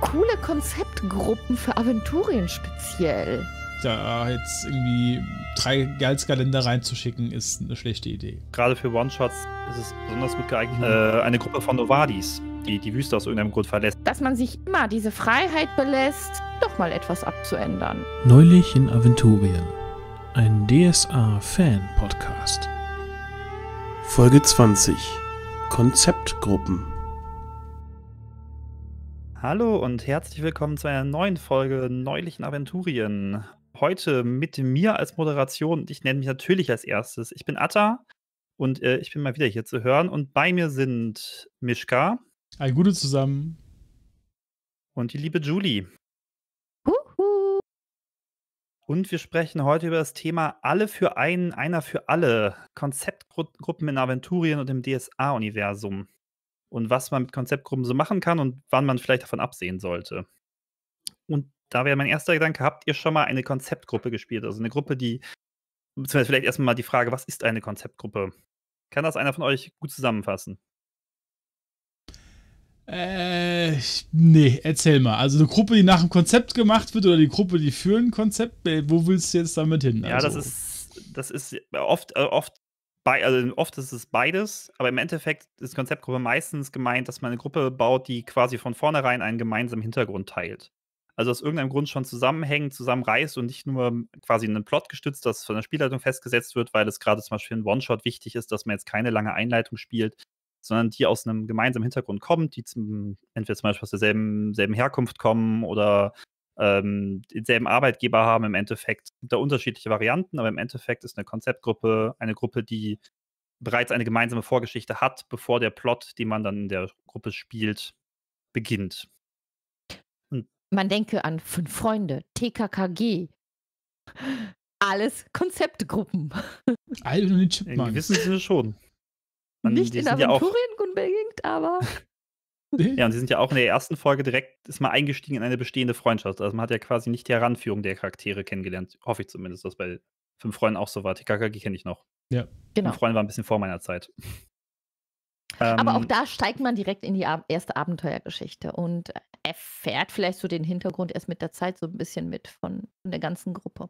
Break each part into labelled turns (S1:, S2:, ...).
S1: coole Konzeptgruppen für Aventurien speziell.
S2: Da jetzt irgendwie drei Gehaltskalender reinzuschicken, ist eine schlechte Idee. Gerade für One-Shots ist es besonders gut geeignet. Mhm. Äh, eine Gruppe von Novadis,
S3: die die Wüste aus irgendeinem Grund verlässt.
S1: Dass man sich immer diese Freiheit belässt, doch mal etwas abzuändern.
S2: Neulich in Aventurien. Ein DSA-Fan-Podcast. Folge 20. Konzeptgruppen.
S3: Hallo und herzlich willkommen zu einer neuen Folge Neulichen Aventurien. Heute mit mir als Moderation. Ich nenne mich natürlich als erstes. Ich bin Atta und äh, ich bin mal wieder hier zu hören. Und bei mir sind Mischka. Ein Gute zusammen. Und die liebe Julie. Uhu. Und wir sprechen heute über das Thema Alle für einen, einer für alle. Konzeptgruppen in Aventurien und im DSA-Universum und was man mit Konzeptgruppen so machen kann und wann man vielleicht davon absehen sollte. Und da wäre mein erster Gedanke, habt ihr schon mal eine Konzeptgruppe gespielt? Also eine Gruppe, die, beziehungsweise vielleicht erstmal die Frage, was
S2: ist eine Konzeptgruppe? Kann
S3: das einer von euch gut zusammenfassen?
S2: Äh, nee, erzähl mal. Also eine Gruppe, die nach einem Konzept gemacht wird oder die Gruppe, die für ein Konzept, äh, wo willst du jetzt damit hin? Ja, das also
S3: ist, das ist oft, äh, oft also oft ist es beides, aber im Endeffekt ist Konzeptgruppe meistens gemeint, dass man eine Gruppe baut, die quasi von vornherein einen gemeinsamen Hintergrund teilt. Also aus irgendeinem Grund schon zusammenhängt, zusammenreißt und nicht nur quasi einen Plot gestützt, das von der Spielleitung festgesetzt wird, weil es gerade zum Beispiel in One-Shot wichtig ist, dass man jetzt keine lange Einleitung spielt, sondern die aus einem gemeinsamen Hintergrund kommt, die zum, entweder zum Beispiel aus derselben Herkunft kommen oder ähm, denselben Arbeitgeber haben im Endeffekt. Es gibt da unterschiedliche Varianten, aber im Endeffekt ist eine Konzeptgruppe eine Gruppe, die bereits eine gemeinsame Vorgeschichte hat, bevor der Plot, den man dann in der Gruppe spielt, beginnt.
S1: Und man denke an Fünf Freunde, TKKG. Alles Konzeptgruppen.
S3: Alvin
S2: und
S1: Chipmunk. In gewissem
S3: Sinne schon. Man, Nicht in Aventurien ja auch, aber ja, und sie sind ja auch in der ersten Folge direkt, ist mal eingestiegen in eine bestehende Freundschaft. Also man hat ja quasi nicht die Heranführung der Charaktere kennengelernt. Hoffe ich zumindest, dass bei fünf Freunden auch so war. Die kenne ich noch. Ja. Genau. Fünf Freunde war ein bisschen vor meiner Zeit. Aber auch ähm, da
S1: steigt man direkt in die erste Abenteuergeschichte und erfährt vielleicht so den Hintergrund erst mit der Zeit so ein bisschen mit von der ganzen Gruppe.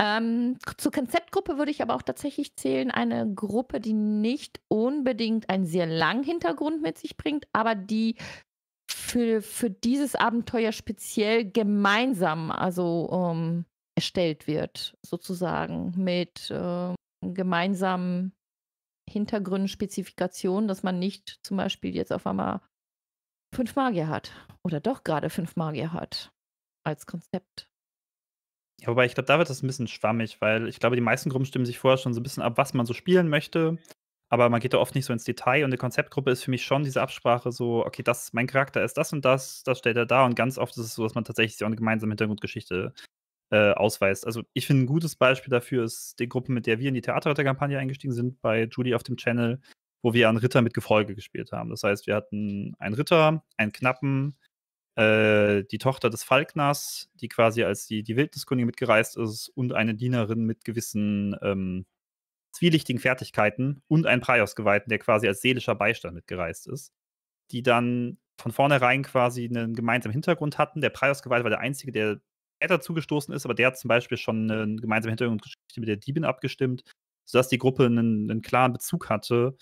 S1: Ähm, zur Konzeptgruppe würde ich aber auch tatsächlich zählen, eine Gruppe, die nicht unbedingt einen sehr langen Hintergrund mit sich bringt, aber die für, für dieses Abenteuer speziell gemeinsam also ähm, erstellt wird, sozusagen mit äh, gemeinsamen Hintergründen, Spezifikationen, dass man nicht zum Beispiel jetzt auf einmal fünf Magier hat oder doch gerade fünf Magier hat als Konzept.
S3: Ja, wobei ich glaube, da wird das ein bisschen schwammig, weil ich glaube, die meisten Gruppen stimmen sich vorher schon so ein bisschen ab, was man so spielen möchte. Aber man geht da oft nicht so ins Detail und eine Konzeptgruppe ist für mich schon diese Absprache so, okay, das, mein Charakter ist das und das, das stellt er da und ganz oft ist es so, dass man tatsächlich so eine gemeinsame Hintergrundgeschichte äh, ausweist. Also ich finde ein gutes Beispiel dafür ist die Gruppe, mit der wir in die Theaterritterkampagne eingestiegen sind, bei Julie auf dem Channel, wo wir einen Ritter mit Gefolge gespielt haben. Das heißt, wir hatten einen Ritter, einen Knappen, äh, die Tochter des Falkners, die quasi als die, die Wildniskönigin mitgereist ist, und eine Dienerin mit gewissen ähm, zwielichtigen Fertigkeiten und ein praios der quasi als seelischer Beistand mitgereist ist, die dann von vornherein quasi einen gemeinsamen Hintergrund hatten. Der praios war der Einzige, der später zugestoßen ist, aber der hat zum Beispiel schon einen gemeinsamen Hintergrundgeschichte mit der Diebin abgestimmt, sodass die Gruppe einen, einen klaren Bezug hatte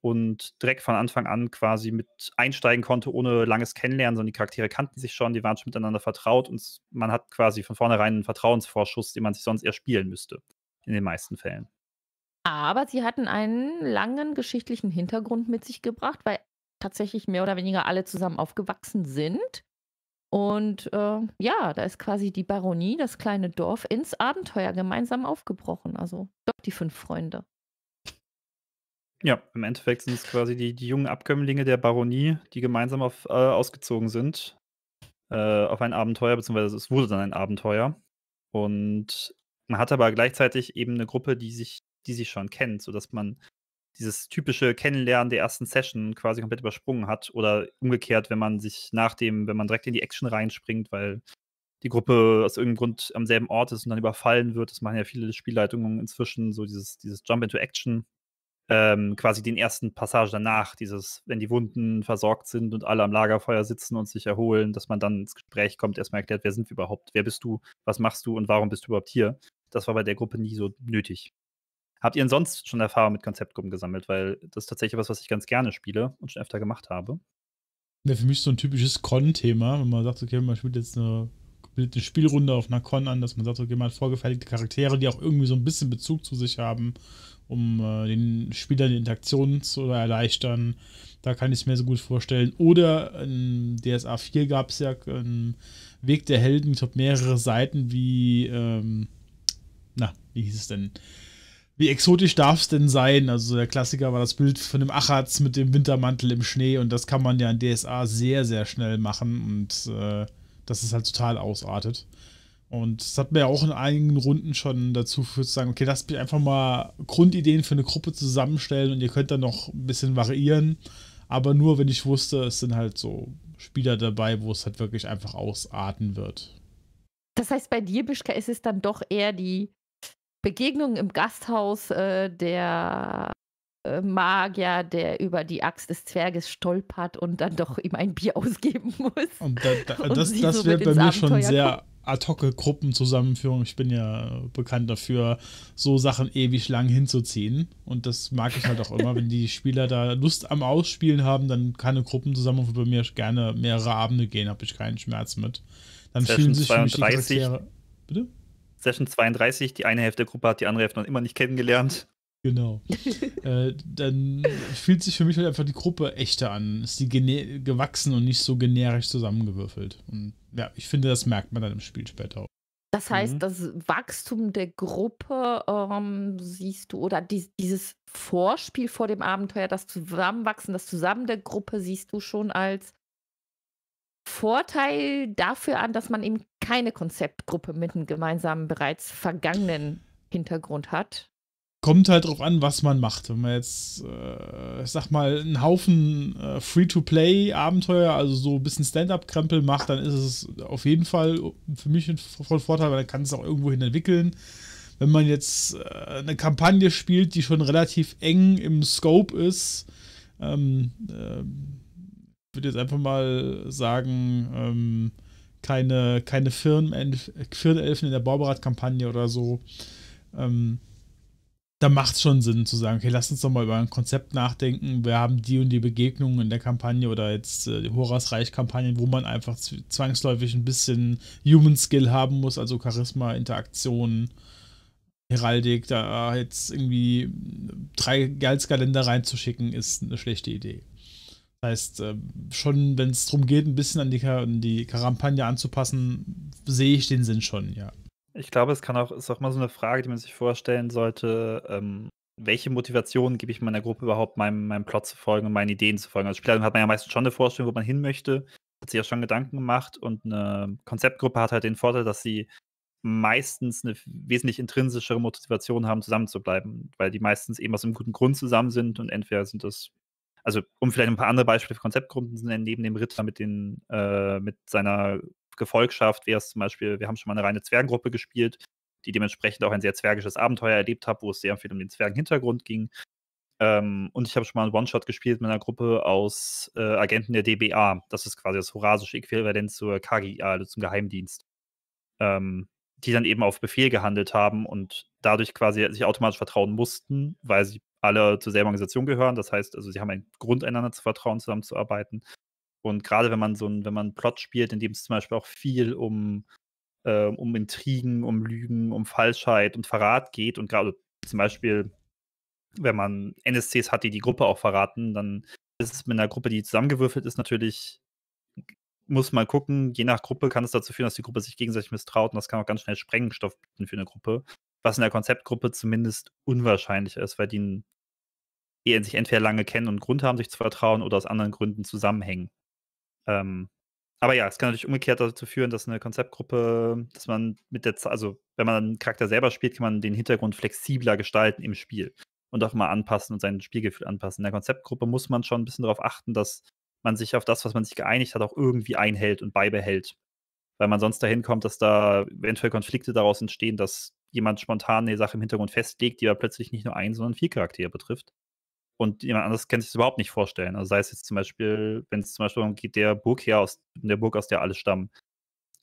S3: und direkt von Anfang an quasi mit einsteigen konnte, ohne langes Kennenlernen, sondern die Charaktere kannten sich schon, die waren schon miteinander vertraut und man hat quasi von vornherein einen Vertrauensvorschuss, den man sich sonst eher spielen müsste, in den meisten Fällen.
S1: Aber sie hatten einen langen geschichtlichen Hintergrund mit sich gebracht, weil tatsächlich mehr oder weniger alle zusammen aufgewachsen sind. Und äh, ja, da ist quasi die Baronie, das kleine Dorf, ins Abenteuer gemeinsam aufgebrochen. Also doch die fünf Freunde.
S3: Ja, im Endeffekt sind es quasi die, die jungen Abkömmlinge der Baronie, die gemeinsam auf, äh, ausgezogen sind äh, auf ein Abenteuer, beziehungsweise es wurde dann ein Abenteuer. Und man hat aber gleichzeitig eben eine Gruppe, die sich, die sich schon kennt, sodass man dieses typische Kennenlernen der ersten Session quasi komplett übersprungen hat. Oder umgekehrt, wenn man sich nach dem, wenn man direkt in die Action reinspringt, weil die Gruppe aus irgendeinem Grund am selben Ort ist und dann überfallen wird. Das machen ja viele Spielleitungen inzwischen, so dieses, dieses Jump into Action ähm, quasi den ersten Passage danach, dieses, wenn die Wunden versorgt sind und alle am Lagerfeuer sitzen und sich erholen, dass man dann ins Gespräch kommt, erstmal erklärt, wer sind wir überhaupt, wer bist du, was machst du und warum bist du überhaupt hier. Das war bei der Gruppe nie so nötig. Habt ihr denn sonst schon Erfahrung mit Konzeptgruppen gesammelt? Weil das ist tatsächlich was, was ich ganz gerne spiele und schon öfter gemacht habe.
S2: Ja, ne, für mich so ein typisches Con-Thema, wenn man sagt, okay, man spielt jetzt eine bietet eine Spielrunde auf Nakon an, dass man sagt, okay, man hat vorgefertigte Charaktere, die auch irgendwie so ein bisschen Bezug zu sich haben, um äh, den Spielern die Interaktion zu erleichtern. Da kann ich es mir so gut vorstellen. Oder in DSA 4 gab es ja einen ähm, Weg der Helden, ich habe mehrere Seiten, wie, ähm, na, wie hieß es denn? wie exotisch darf es denn sein? Also der Klassiker war das Bild von dem Achatz mit dem Wintermantel im Schnee und das kann man ja in DSA sehr, sehr schnell machen und äh, dass es halt total ausartet. Und das hat mir auch in einigen Runden schon dazu geführt zu sagen, okay, lasst mich einfach mal Grundideen für eine Gruppe zusammenstellen und ihr könnt dann noch ein bisschen variieren. Aber nur, wenn ich wusste, es sind halt so Spieler dabei, wo es halt wirklich einfach ausarten wird.
S1: Das heißt, bei dir, Bischka, ist es dann doch eher die Begegnung im Gasthaus äh, der Magier, der über die Axt des Zwerges stolpert und dann doch ihm ein Bier ausgeben muss. Und da, da, und das, das so wäre bei mir Abenteuer schon sehr
S2: ad hoc Gruppenzusammenführung. Ich bin ja äh, bekannt dafür, so Sachen ewig lang hinzuziehen. Und das mag ich halt auch immer. Wenn die Spieler da Lust am Ausspielen haben, dann kann eine Gruppenzusammenführung bei mir gerne mehrere Abende gehen, habe ich keinen Schmerz mit. Dann Session fühlen sich 32, für mich die Bitte?
S3: Session 32, die eine Hälfte der Gruppe hat die andere Hälfte noch immer nicht kennengelernt.
S2: Genau. äh, dann fühlt sich für mich halt einfach die Gruppe echter an. Ist die gewachsen und nicht so generisch zusammengewürfelt. Und ja, ich finde, das merkt man dann im Spiel später auch.
S1: Das heißt, mhm. das Wachstum der Gruppe ähm, siehst du, oder die, dieses Vorspiel vor dem Abenteuer, das Zusammenwachsen, das Zusammen der Gruppe siehst du schon als Vorteil dafür an, dass man eben keine Konzeptgruppe mit einem gemeinsamen, bereits vergangenen Hintergrund hat
S2: kommt halt drauf an, was man macht. Wenn man jetzt, äh, ich sag mal, einen Haufen äh, Free-to-Play-Abenteuer, also so ein bisschen Stand-Up-Krempel macht, dann ist es auf jeden Fall für mich ein Vorteil, weil dann kann es auch irgendwohin entwickeln. Wenn man jetzt äh, eine Kampagne spielt, die schon relativ eng im Scope ist, ähm, äh, würde jetzt einfach mal sagen, ähm, keine, keine Firnenelfen in der Bauberat-Kampagne oder so. Ähm, da macht es schon Sinn zu sagen, okay, lass uns doch mal über ein Konzept nachdenken. Wir haben die und die Begegnungen in der Kampagne oder jetzt äh, Horas Reich-Kampagnen, wo man einfach zwangsläufig ein bisschen Human Skill haben muss, also Charisma, Interaktion, Heraldik. Da jetzt irgendwie drei Gehaltskalender reinzuschicken, ist eine schlechte Idee. Das heißt, äh, schon wenn es darum geht, ein bisschen an die, an die Kampagne anzupassen, sehe ich den Sinn schon, ja.
S3: Ich glaube, es kann auch, ist auch mal so eine Frage, die man sich vorstellen sollte, ähm, welche Motivation gebe ich meiner Gruppe überhaupt, meinem, meinem Plot zu folgen und meinen Ideen zu folgen. Als Spielerin hat man ja meistens schon eine Vorstellung, wo man hin möchte, hat sich ja schon Gedanken gemacht und eine Konzeptgruppe hat halt den Vorteil, dass sie meistens eine wesentlich intrinsischere Motivation haben, zusammenzubleiben, weil die meistens eben aus einem guten Grund zusammen sind und entweder sind das, also um vielleicht ein paar andere Beispiele für Konzeptgruppen zu nennen, neben dem Ritter mit, den, äh, mit seiner Gefolgschaft wäre es zum Beispiel, wir haben schon mal eine reine Zwergengruppe gespielt, die dementsprechend auch ein sehr zwergisches Abenteuer erlebt hat, wo es sehr viel um den Zwergenhintergrund ging. Ähm, und ich habe schon mal einen One-Shot gespielt mit einer Gruppe aus äh, Agenten der DBA. Das ist quasi das horasische Äquivalent zur KGA, also zum Geheimdienst. Ähm, die dann eben auf Befehl gehandelt haben und dadurch quasi sich automatisch vertrauen mussten, weil sie alle zur selben Organisation gehören. Das heißt, also sie haben einen Grund, einander zu vertrauen, zusammenzuarbeiten. Und gerade wenn man so ein, wenn man einen Plot spielt, in dem es zum Beispiel auch viel um, äh, um Intrigen, um Lügen, um Falschheit und Verrat geht und gerade zum Beispiel, wenn man NSCs hat, die die Gruppe auch verraten, dann ist es mit einer Gruppe, die zusammengewürfelt ist, natürlich muss man gucken, je nach Gruppe kann es dazu führen, dass die Gruppe sich gegenseitig misstraut und das kann auch ganz schnell Sprengstoff bieten für eine Gruppe, was in der Konzeptgruppe zumindest unwahrscheinlich ist, weil die sich entweder lange kennen und Grund haben, sich zu vertrauen oder aus anderen Gründen zusammenhängen. Ähm, aber ja, es kann natürlich umgekehrt dazu führen, dass eine Konzeptgruppe, dass man mit der Zeit, also wenn man einen Charakter selber spielt, kann man den Hintergrund flexibler gestalten im Spiel und auch mal anpassen und sein Spielgefühl anpassen. In der Konzeptgruppe muss man schon ein bisschen darauf achten, dass man sich auf das, was man sich geeinigt hat, auch irgendwie einhält und beibehält. Weil man sonst dahin kommt, dass da eventuell Konflikte daraus entstehen, dass jemand spontan eine Sache im Hintergrund festlegt, die aber plötzlich nicht nur ein, sondern vier Charaktere betrifft und jemand anderes kann sich das überhaupt nicht vorstellen. Also sei es jetzt zum Beispiel, wenn es zum Beispiel darum geht, der Burgherr aus der Burg, aus der alle stammen,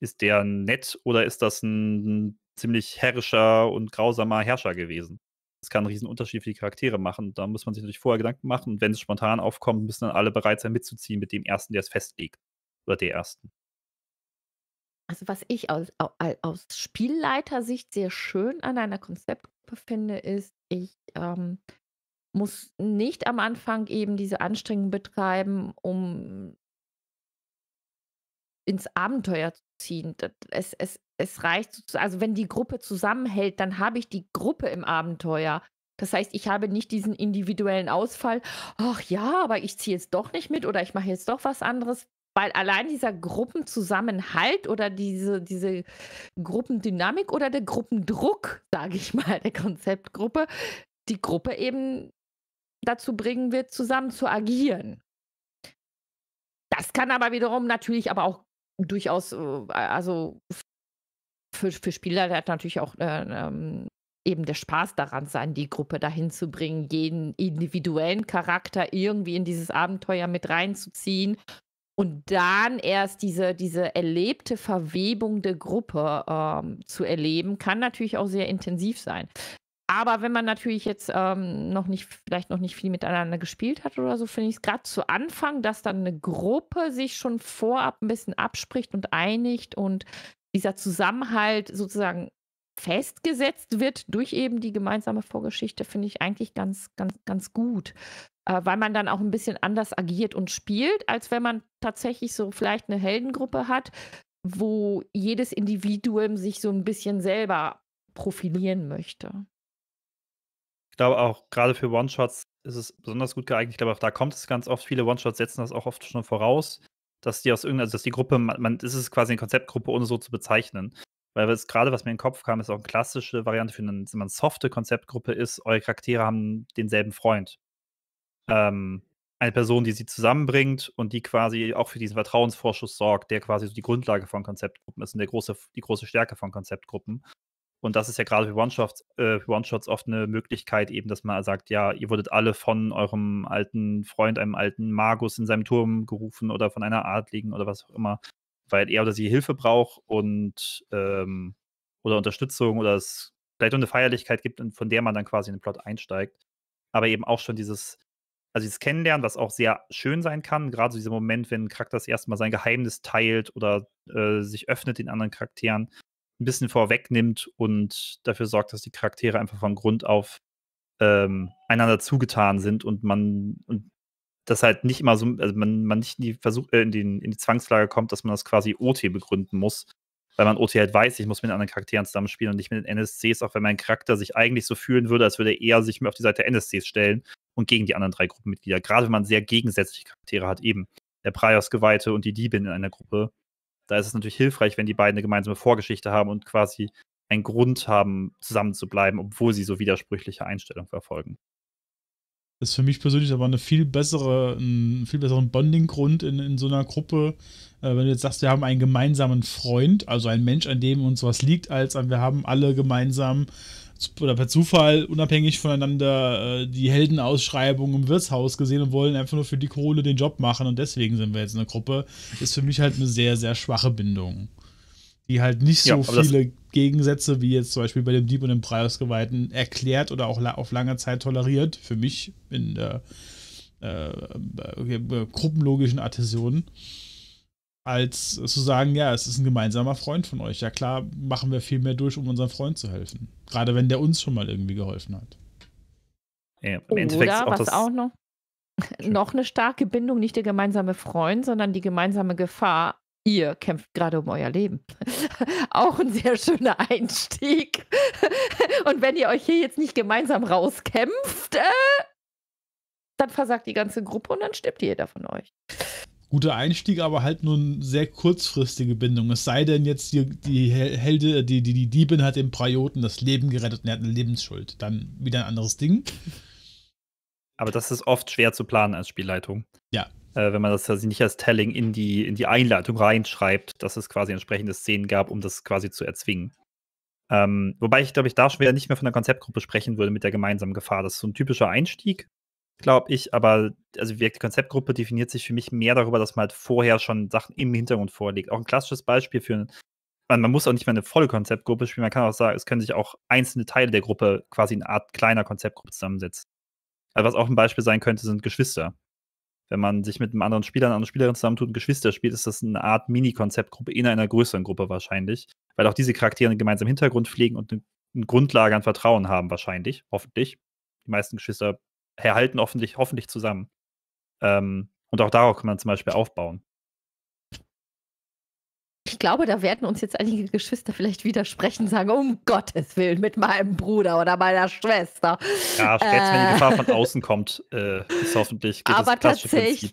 S3: ist der nett oder ist das ein ziemlich herrischer und grausamer Herrscher gewesen? Das kann einen riesen Unterschied für die Charaktere machen. Da muss man sich natürlich vorher Gedanken machen und wenn es spontan aufkommt, müssen dann alle bereit sein, mitzuziehen mit dem Ersten, der es festlegt. Oder der Ersten.
S1: Also was ich aus, aus Spielleitersicht sehr schön an einer Konzeptgruppe finde, ist, ich ähm, muss nicht am Anfang eben diese Anstrengungen betreiben, um ins Abenteuer zu ziehen. Es, es, es reicht, also wenn die Gruppe zusammenhält, dann habe ich die Gruppe im Abenteuer. Das heißt, ich habe nicht diesen individuellen Ausfall, ach ja, aber ich ziehe jetzt doch nicht mit oder ich mache jetzt doch was anderes, weil allein dieser Gruppenzusammenhalt oder diese, diese Gruppendynamik oder der Gruppendruck, sage ich mal, der Konzeptgruppe, die Gruppe eben dazu bringen wird, zusammen zu agieren. Das kann aber wiederum natürlich aber auch durchaus, äh, also für, für Spieler hat natürlich auch äh, ähm, eben der Spaß daran sein, die Gruppe dahin zu bringen, jeden individuellen Charakter irgendwie in dieses Abenteuer mit reinzuziehen und dann erst diese, diese erlebte Verwebung der Gruppe ähm, zu erleben, kann natürlich auch sehr intensiv sein. Aber wenn man natürlich jetzt ähm, noch nicht, vielleicht noch nicht viel miteinander gespielt hat oder so, finde ich es gerade zu Anfang, dass dann eine Gruppe sich schon vorab ein bisschen abspricht und einigt und dieser Zusammenhalt sozusagen festgesetzt wird durch eben die gemeinsame Vorgeschichte, finde ich eigentlich ganz, ganz, ganz gut. Äh, weil man dann auch ein bisschen anders agiert und spielt, als wenn man tatsächlich so vielleicht eine Heldengruppe hat, wo jedes Individuum sich so ein bisschen selber profilieren möchte.
S3: Ich glaube auch gerade für One-Shots ist es besonders gut geeignet. Ich glaube auch da kommt es ganz oft. Viele One-Shots setzen das auch oft schon voraus, dass die aus irgendeiner, also dass die Gruppe, man, man ist es quasi eine Konzeptgruppe, ohne so zu bezeichnen. Weil es gerade, was mir in den Kopf kam, ist auch eine klassische Variante für eine, eine softe Konzeptgruppe ist, eure Charaktere haben denselben Freund. Ähm, eine Person, die sie zusammenbringt und die quasi auch für diesen Vertrauensvorschuss sorgt, der quasi so die Grundlage von Konzeptgruppen ist und der große, die große Stärke von Konzeptgruppen. Und das ist ja gerade für One-Shots äh, One oft eine Möglichkeit, eben, dass man sagt, ja, ihr wurdet alle von eurem alten Freund, einem alten Magus in seinem Turm gerufen oder von einer Adligen oder was auch immer, weil er oder sie Hilfe braucht und ähm, oder Unterstützung oder es vielleicht auch eine Feierlichkeit gibt, von der man dann quasi in den Plot einsteigt. Aber eben auch schon dieses, also dieses Kennenlernen, was auch sehr schön sein kann, gerade so dieser Moment, wenn ein Charakter das erste Mal sein Geheimnis teilt oder äh, sich öffnet den anderen Charakteren ein bisschen vorwegnimmt und dafür sorgt, dass die Charaktere einfach von Grund auf ähm, einander zugetan sind und man und das halt nicht immer so, also man, man nicht in die, Versuch, äh, in, den, in die Zwangslage kommt, dass man das quasi OT begründen muss, weil man OT halt weiß, ich muss mit anderen Charakteren zusammenspielen und nicht mit den NSCs, auch wenn mein Charakter sich eigentlich so fühlen würde, als würde er eher sich auf die Seite der NSCs stellen und gegen die anderen drei Gruppenmitglieder. Gerade wenn man sehr gegensätzliche Charaktere hat, eben der Praios-Geweihte und die Diebin in einer Gruppe, da ist es natürlich hilfreich, wenn die beiden eine gemeinsame Vorgeschichte haben und quasi einen Grund haben, zusammen zu bleiben, obwohl sie so widersprüchliche Einstellungen verfolgen.
S2: Das ist für mich persönlich aber eine viel bessere, ein viel besseren Bonding-Grund in, in so einer Gruppe, äh, wenn du jetzt sagst, wir haben einen gemeinsamen Freund, also einen Mensch, an dem uns was liegt, als wir haben alle gemeinsam oder per Zufall unabhängig voneinander äh, die Heldenausschreibung im Wirtshaus gesehen und wollen einfach nur für die Kohle den Job machen und deswegen sind wir jetzt eine Gruppe, ist für mich halt eine sehr, sehr schwache Bindung. Die halt nicht so ja, viele Gegensätze wie jetzt zum Beispiel bei dem Dieb und dem Preisgeweihten erklärt oder auch la auf lange Zeit toleriert, für mich in der äh, äh, äh gruppenlogischen Adhäsion als zu sagen, ja, es ist ein gemeinsamer Freund von euch. Ja klar, machen wir viel mehr durch, um unserem Freund zu helfen. Gerade wenn der uns schon mal irgendwie geholfen hat. Ja, im Endeffekt Oder, auch was auch
S1: noch, noch eine starke Bindung, nicht der gemeinsame Freund, sondern die gemeinsame Gefahr. Ihr kämpft gerade um euer Leben. auch ein sehr schöner Einstieg. Und wenn ihr euch hier jetzt nicht gemeinsam rauskämpft, äh, dann versagt die ganze Gruppe und dann stirbt jeder von euch
S2: guter Einstieg, aber halt nur eine sehr kurzfristige Bindung. Es sei denn, jetzt die, die Helde, äh, die, die, die Diebin hat dem Prioten das Leben gerettet und er hat eine Lebensschuld. Dann wieder ein anderes Ding.
S3: Aber das ist oft schwer zu planen als Spielleitung. Ja. Äh, wenn man das also nicht als Telling in die, in die Einleitung reinschreibt, dass es quasi entsprechende Szenen gab, um das quasi zu erzwingen. Ähm, wobei ich, glaube ich, da schon wieder nicht mehr von der Konzeptgruppe sprechen würde mit der gemeinsamen Gefahr. Das ist so ein typischer Einstieg, glaube ich, aber also die Konzeptgruppe definiert sich für mich mehr darüber, dass man halt vorher schon Sachen im Hintergrund vorlegt. Auch ein klassisches Beispiel für man, man muss auch nicht mehr eine volle Konzeptgruppe spielen, man kann auch sagen, es können sich auch einzelne Teile der Gruppe quasi eine Art kleiner Konzeptgruppe zusammensetzen. Also was auch ein Beispiel sein könnte, sind Geschwister. Wenn man sich mit einem anderen Spieler, einer anderen Spielerin zusammentut und Geschwister spielt, ist das eine Art Mini-Konzeptgruppe in einer größeren Gruppe wahrscheinlich, weil auch diese Charaktere einen gemeinsamen Hintergrund pflegen und eine, eine Grundlage an Vertrauen haben wahrscheinlich, hoffentlich. Die meisten Geschwister halten hoffentlich, hoffentlich zusammen. Ähm, und auch darauf kann man zum Beispiel aufbauen.
S1: Ich glaube, da werden uns jetzt einige Geschwister vielleicht widersprechen, sagen, um Gottes Willen, mit meinem Bruder oder meiner Schwester. Ja, äh, wenn die äh. Gefahr von außen
S3: kommt, äh, ist hoffentlich geht aber das tatsächlich,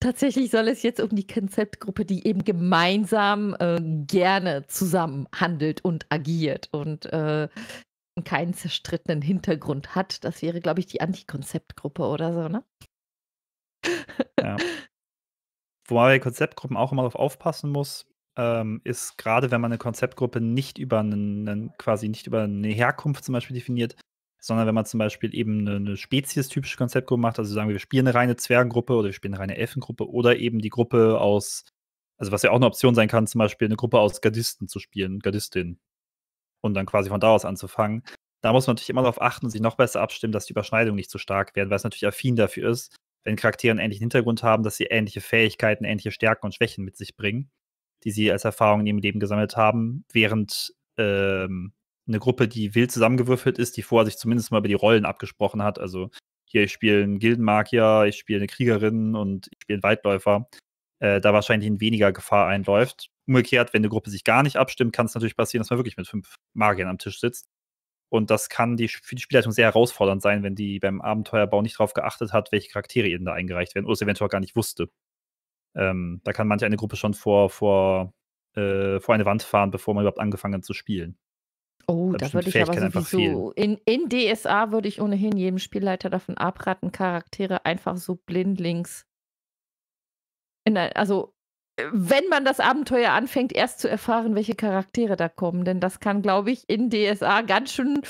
S1: tatsächlich soll es jetzt um die Konzeptgruppe, die eben gemeinsam äh, gerne zusammen handelt und agiert. Und äh, keinen zerstrittenen Hintergrund hat. Das wäre, glaube ich, die Antikonzeptgruppe oder so, ne?
S3: Ja. Wobei bei Konzeptgruppen auch immer darauf aufpassen muss, ähm, ist gerade, wenn man eine Konzeptgruppe nicht über einen, quasi nicht über eine Herkunft zum Beispiel definiert, sondern wenn man zum Beispiel eben eine, eine spezies-typische Konzeptgruppe macht, also sagen wir, wir spielen eine reine Zwergengruppe oder wir spielen eine reine Elfengruppe oder eben die Gruppe aus, also was ja auch eine Option sein kann, zum Beispiel eine Gruppe aus Gardisten zu spielen, Gardistinnen und dann quasi von da aus anzufangen. Da muss man natürlich immer darauf achten und sich noch besser abstimmen, dass die Überschneidungen nicht zu stark werden, weil es natürlich affin dafür ist, wenn Charaktere einen ähnlichen Hintergrund haben, dass sie ähnliche Fähigkeiten, ähnliche Stärken und Schwächen mit sich bringen, die sie als Erfahrung in ihrem Leben gesammelt haben, während ähm, eine Gruppe, die wild zusammengewürfelt ist, die vorher sich zumindest mal über die Rollen abgesprochen hat. Also hier, ich spiele einen Gildenmagier, ich spiele eine Kriegerin und ich spiele einen Weitläufer äh, da wahrscheinlich in weniger Gefahr einläuft. Umgekehrt, wenn eine Gruppe sich gar nicht abstimmt, kann es natürlich passieren, dass man wirklich mit fünf Magiern am Tisch sitzt. Und das kann die, für die Spielleitung sehr herausfordernd sein, wenn die beim Abenteuerbau nicht darauf geachtet hat, welche Charaktere ihnen da eingereicht werden oder es eventuell gar nicht wusste. Ähm, da kann manche eine Gruppe schon vor, vor, äh, vor eine Wand fahren, bevor man überhaupt angefangen hat zu spielen. Oh, da, da würde ich aber sowieso.
S1: In, in DSA würde ich ohnehin jedem Spielleiter davon abraten, Charaktere einfach so blindlings Nein, also äh, wenn man das Abenteuer anfängt, erst zu erfahren, welche Charaktere da kommen. Denn das kann, glaube ich, in DSA ganz schön.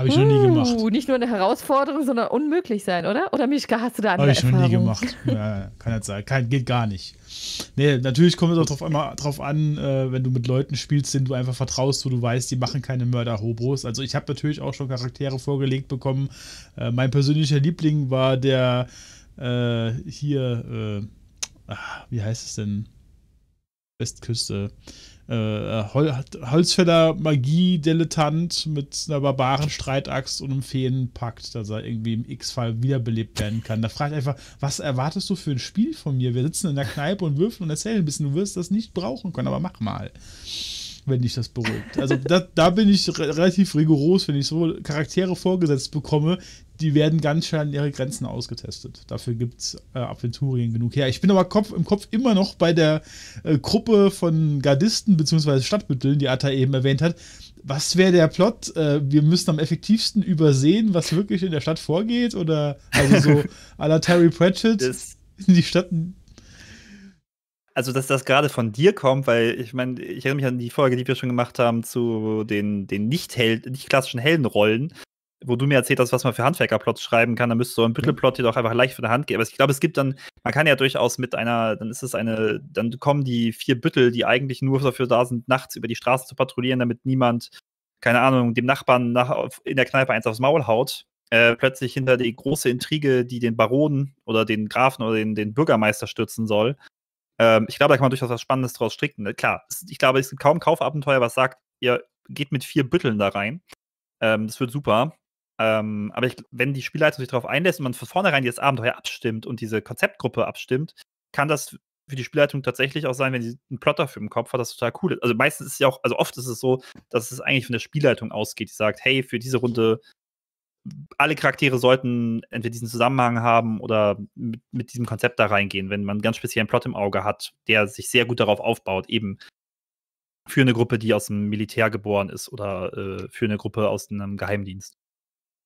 S1: Habe ich noch nie gemacht. nicht nur eine Herausforderung, sondern unmöglich sein, oder? Oder Mischka, hast du da andere Habe ich noch nie gemacht.
S2: ja, kann jetzt sein. Kann, geht gar nicht. Nee, natürlich kommt es auch drauf, immer drauf an, äh, wenn du mit Leuten spielst, denen du einfach vertraust, wo du weißt, die machen keine mörder hobos Also ich habe natürlich auch schon Charaktere vorgelegt bekommen. Äh, mein persönlicher Liebling war der äh, hier, äh, ah, wie heißt es denn? Westküste. Äh, Hol Holzfäller, Magie, Dilettant mit einer barbaren Streitaxt und einem Feenpakt, dass er irgendwie im X-Fall wiederbelebt werden kann. Da fragt einfach, was erwartest du für ein Spiel von mir? Wir sitzen in der Kneipe und würfeln und erzählen ein bisschen. Du wirst das nicht brauchen können, aber mach mal wenn dich das beruhigt. Also da, da bin ich re relativ rigoros, wenn ich so Charaktere vorgesetzt bekomme, die werden ganz schnell an ihre Grenzen ausgetestet. Dafür gibt es äh, Aventurien genug her. Ich bin aber Kopf, im Kopf immer noch bei der äh, Gruppe von Gardisten bzw. Stadtmitteln, die Atta eben erwähnt hat. Was wäre der Plot? Äh, wir müssen am effektivsten übersehen, was wirklich in der Stadt vorgeht? Oder also so à la Terry Pratchett in die Stadt
S3: also dass das gerade von dir kommt, weil ich meine, ich erinnere mich an die Folge, die wir schon gemacht haben zu den, den nicht, nicht klassischen Heldenrollen, wo du mir erzählt hast, was man für Handwerkerplots schreiben kann. Da müsste so ein mhm. Büttelplot dir doch einfach leicht von der Hand gehen. Aber also, ich glaube, es gibt dann, man kann ja durchaus mit einer, dann ist es eine, dann kommen die vier Büttel, die eigentlich nur dafür da sind, nachts über die Straße zu patrouillieren, damit niemand, keine Ahnung, dem Nachbarn nach, in der Kneipe eins aufs Maul haut. Äh, plötzlich hinter die große Intrige, die den Baron oder den Grafen oder den, den Bürgermeister stürzen soll, ähm, ich glaube, da kann man durchaus was Spannendes draus stricken. Ne? Klar, ich glaube, es gibt kaum Kaufabenteuer, was sagt, ihr geht mit vier Bütteln da rein. Ähm, das wird super. Ähm, aber ich, wenn die Spielleitung sich darauf einlässt und man von vornherein dieses Abenteuer abstimmt und diese Konzeptgruppe abstimmt, kann das für die Spielleitung tatsächlich auch sein, wenn sie einen Plotter für im Kopf hat, das total cool ist. Also meistens ist es ja auch, also oft ist es so, dass es eigentlich von der Spielleitung ausgeht, die sagt, hey, für diese Runde alle Charaktere sollten entweder diesen Zusammenhang haben oder mit, mit, diesem Konzept da reingehen, wenn man einen ganz speziellen Plot im Auge hat, der sich sehr gut darauf aufbaut, eben für eine Gruppe, die aus dem Militär geboren ist oder äh, für eine Gruppe aus einem Geheimdienst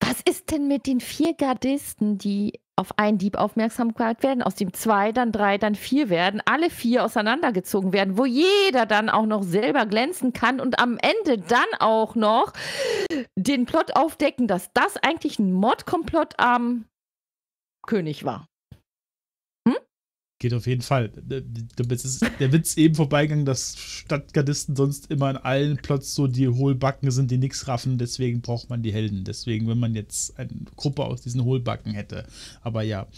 S1: was ist denn mit den vier Gardisten, die auf einen Dieb aufmerksam gemacht werden, aus dem zwei, dann drei, dann vier werden, alle vier auseinandergezogen werden, wo jeder dann auch noch selber glänzen kann und am Ende dann auch noch den Plot aufdecken, dass das eigentlich ein Mordkomplott am König war
S2: geht auf jeden Fall. Ist der Witz eben vorbeigegangen, dass Stadtgardisten sonst immer in allen Plots so die Hohlbacken sind, die nichts raffen. Deswegen braucht man die Helden. Deswegen, wenn man jetzt eine Gruppe aus diesen Hohlbacken hätte. Aber ja,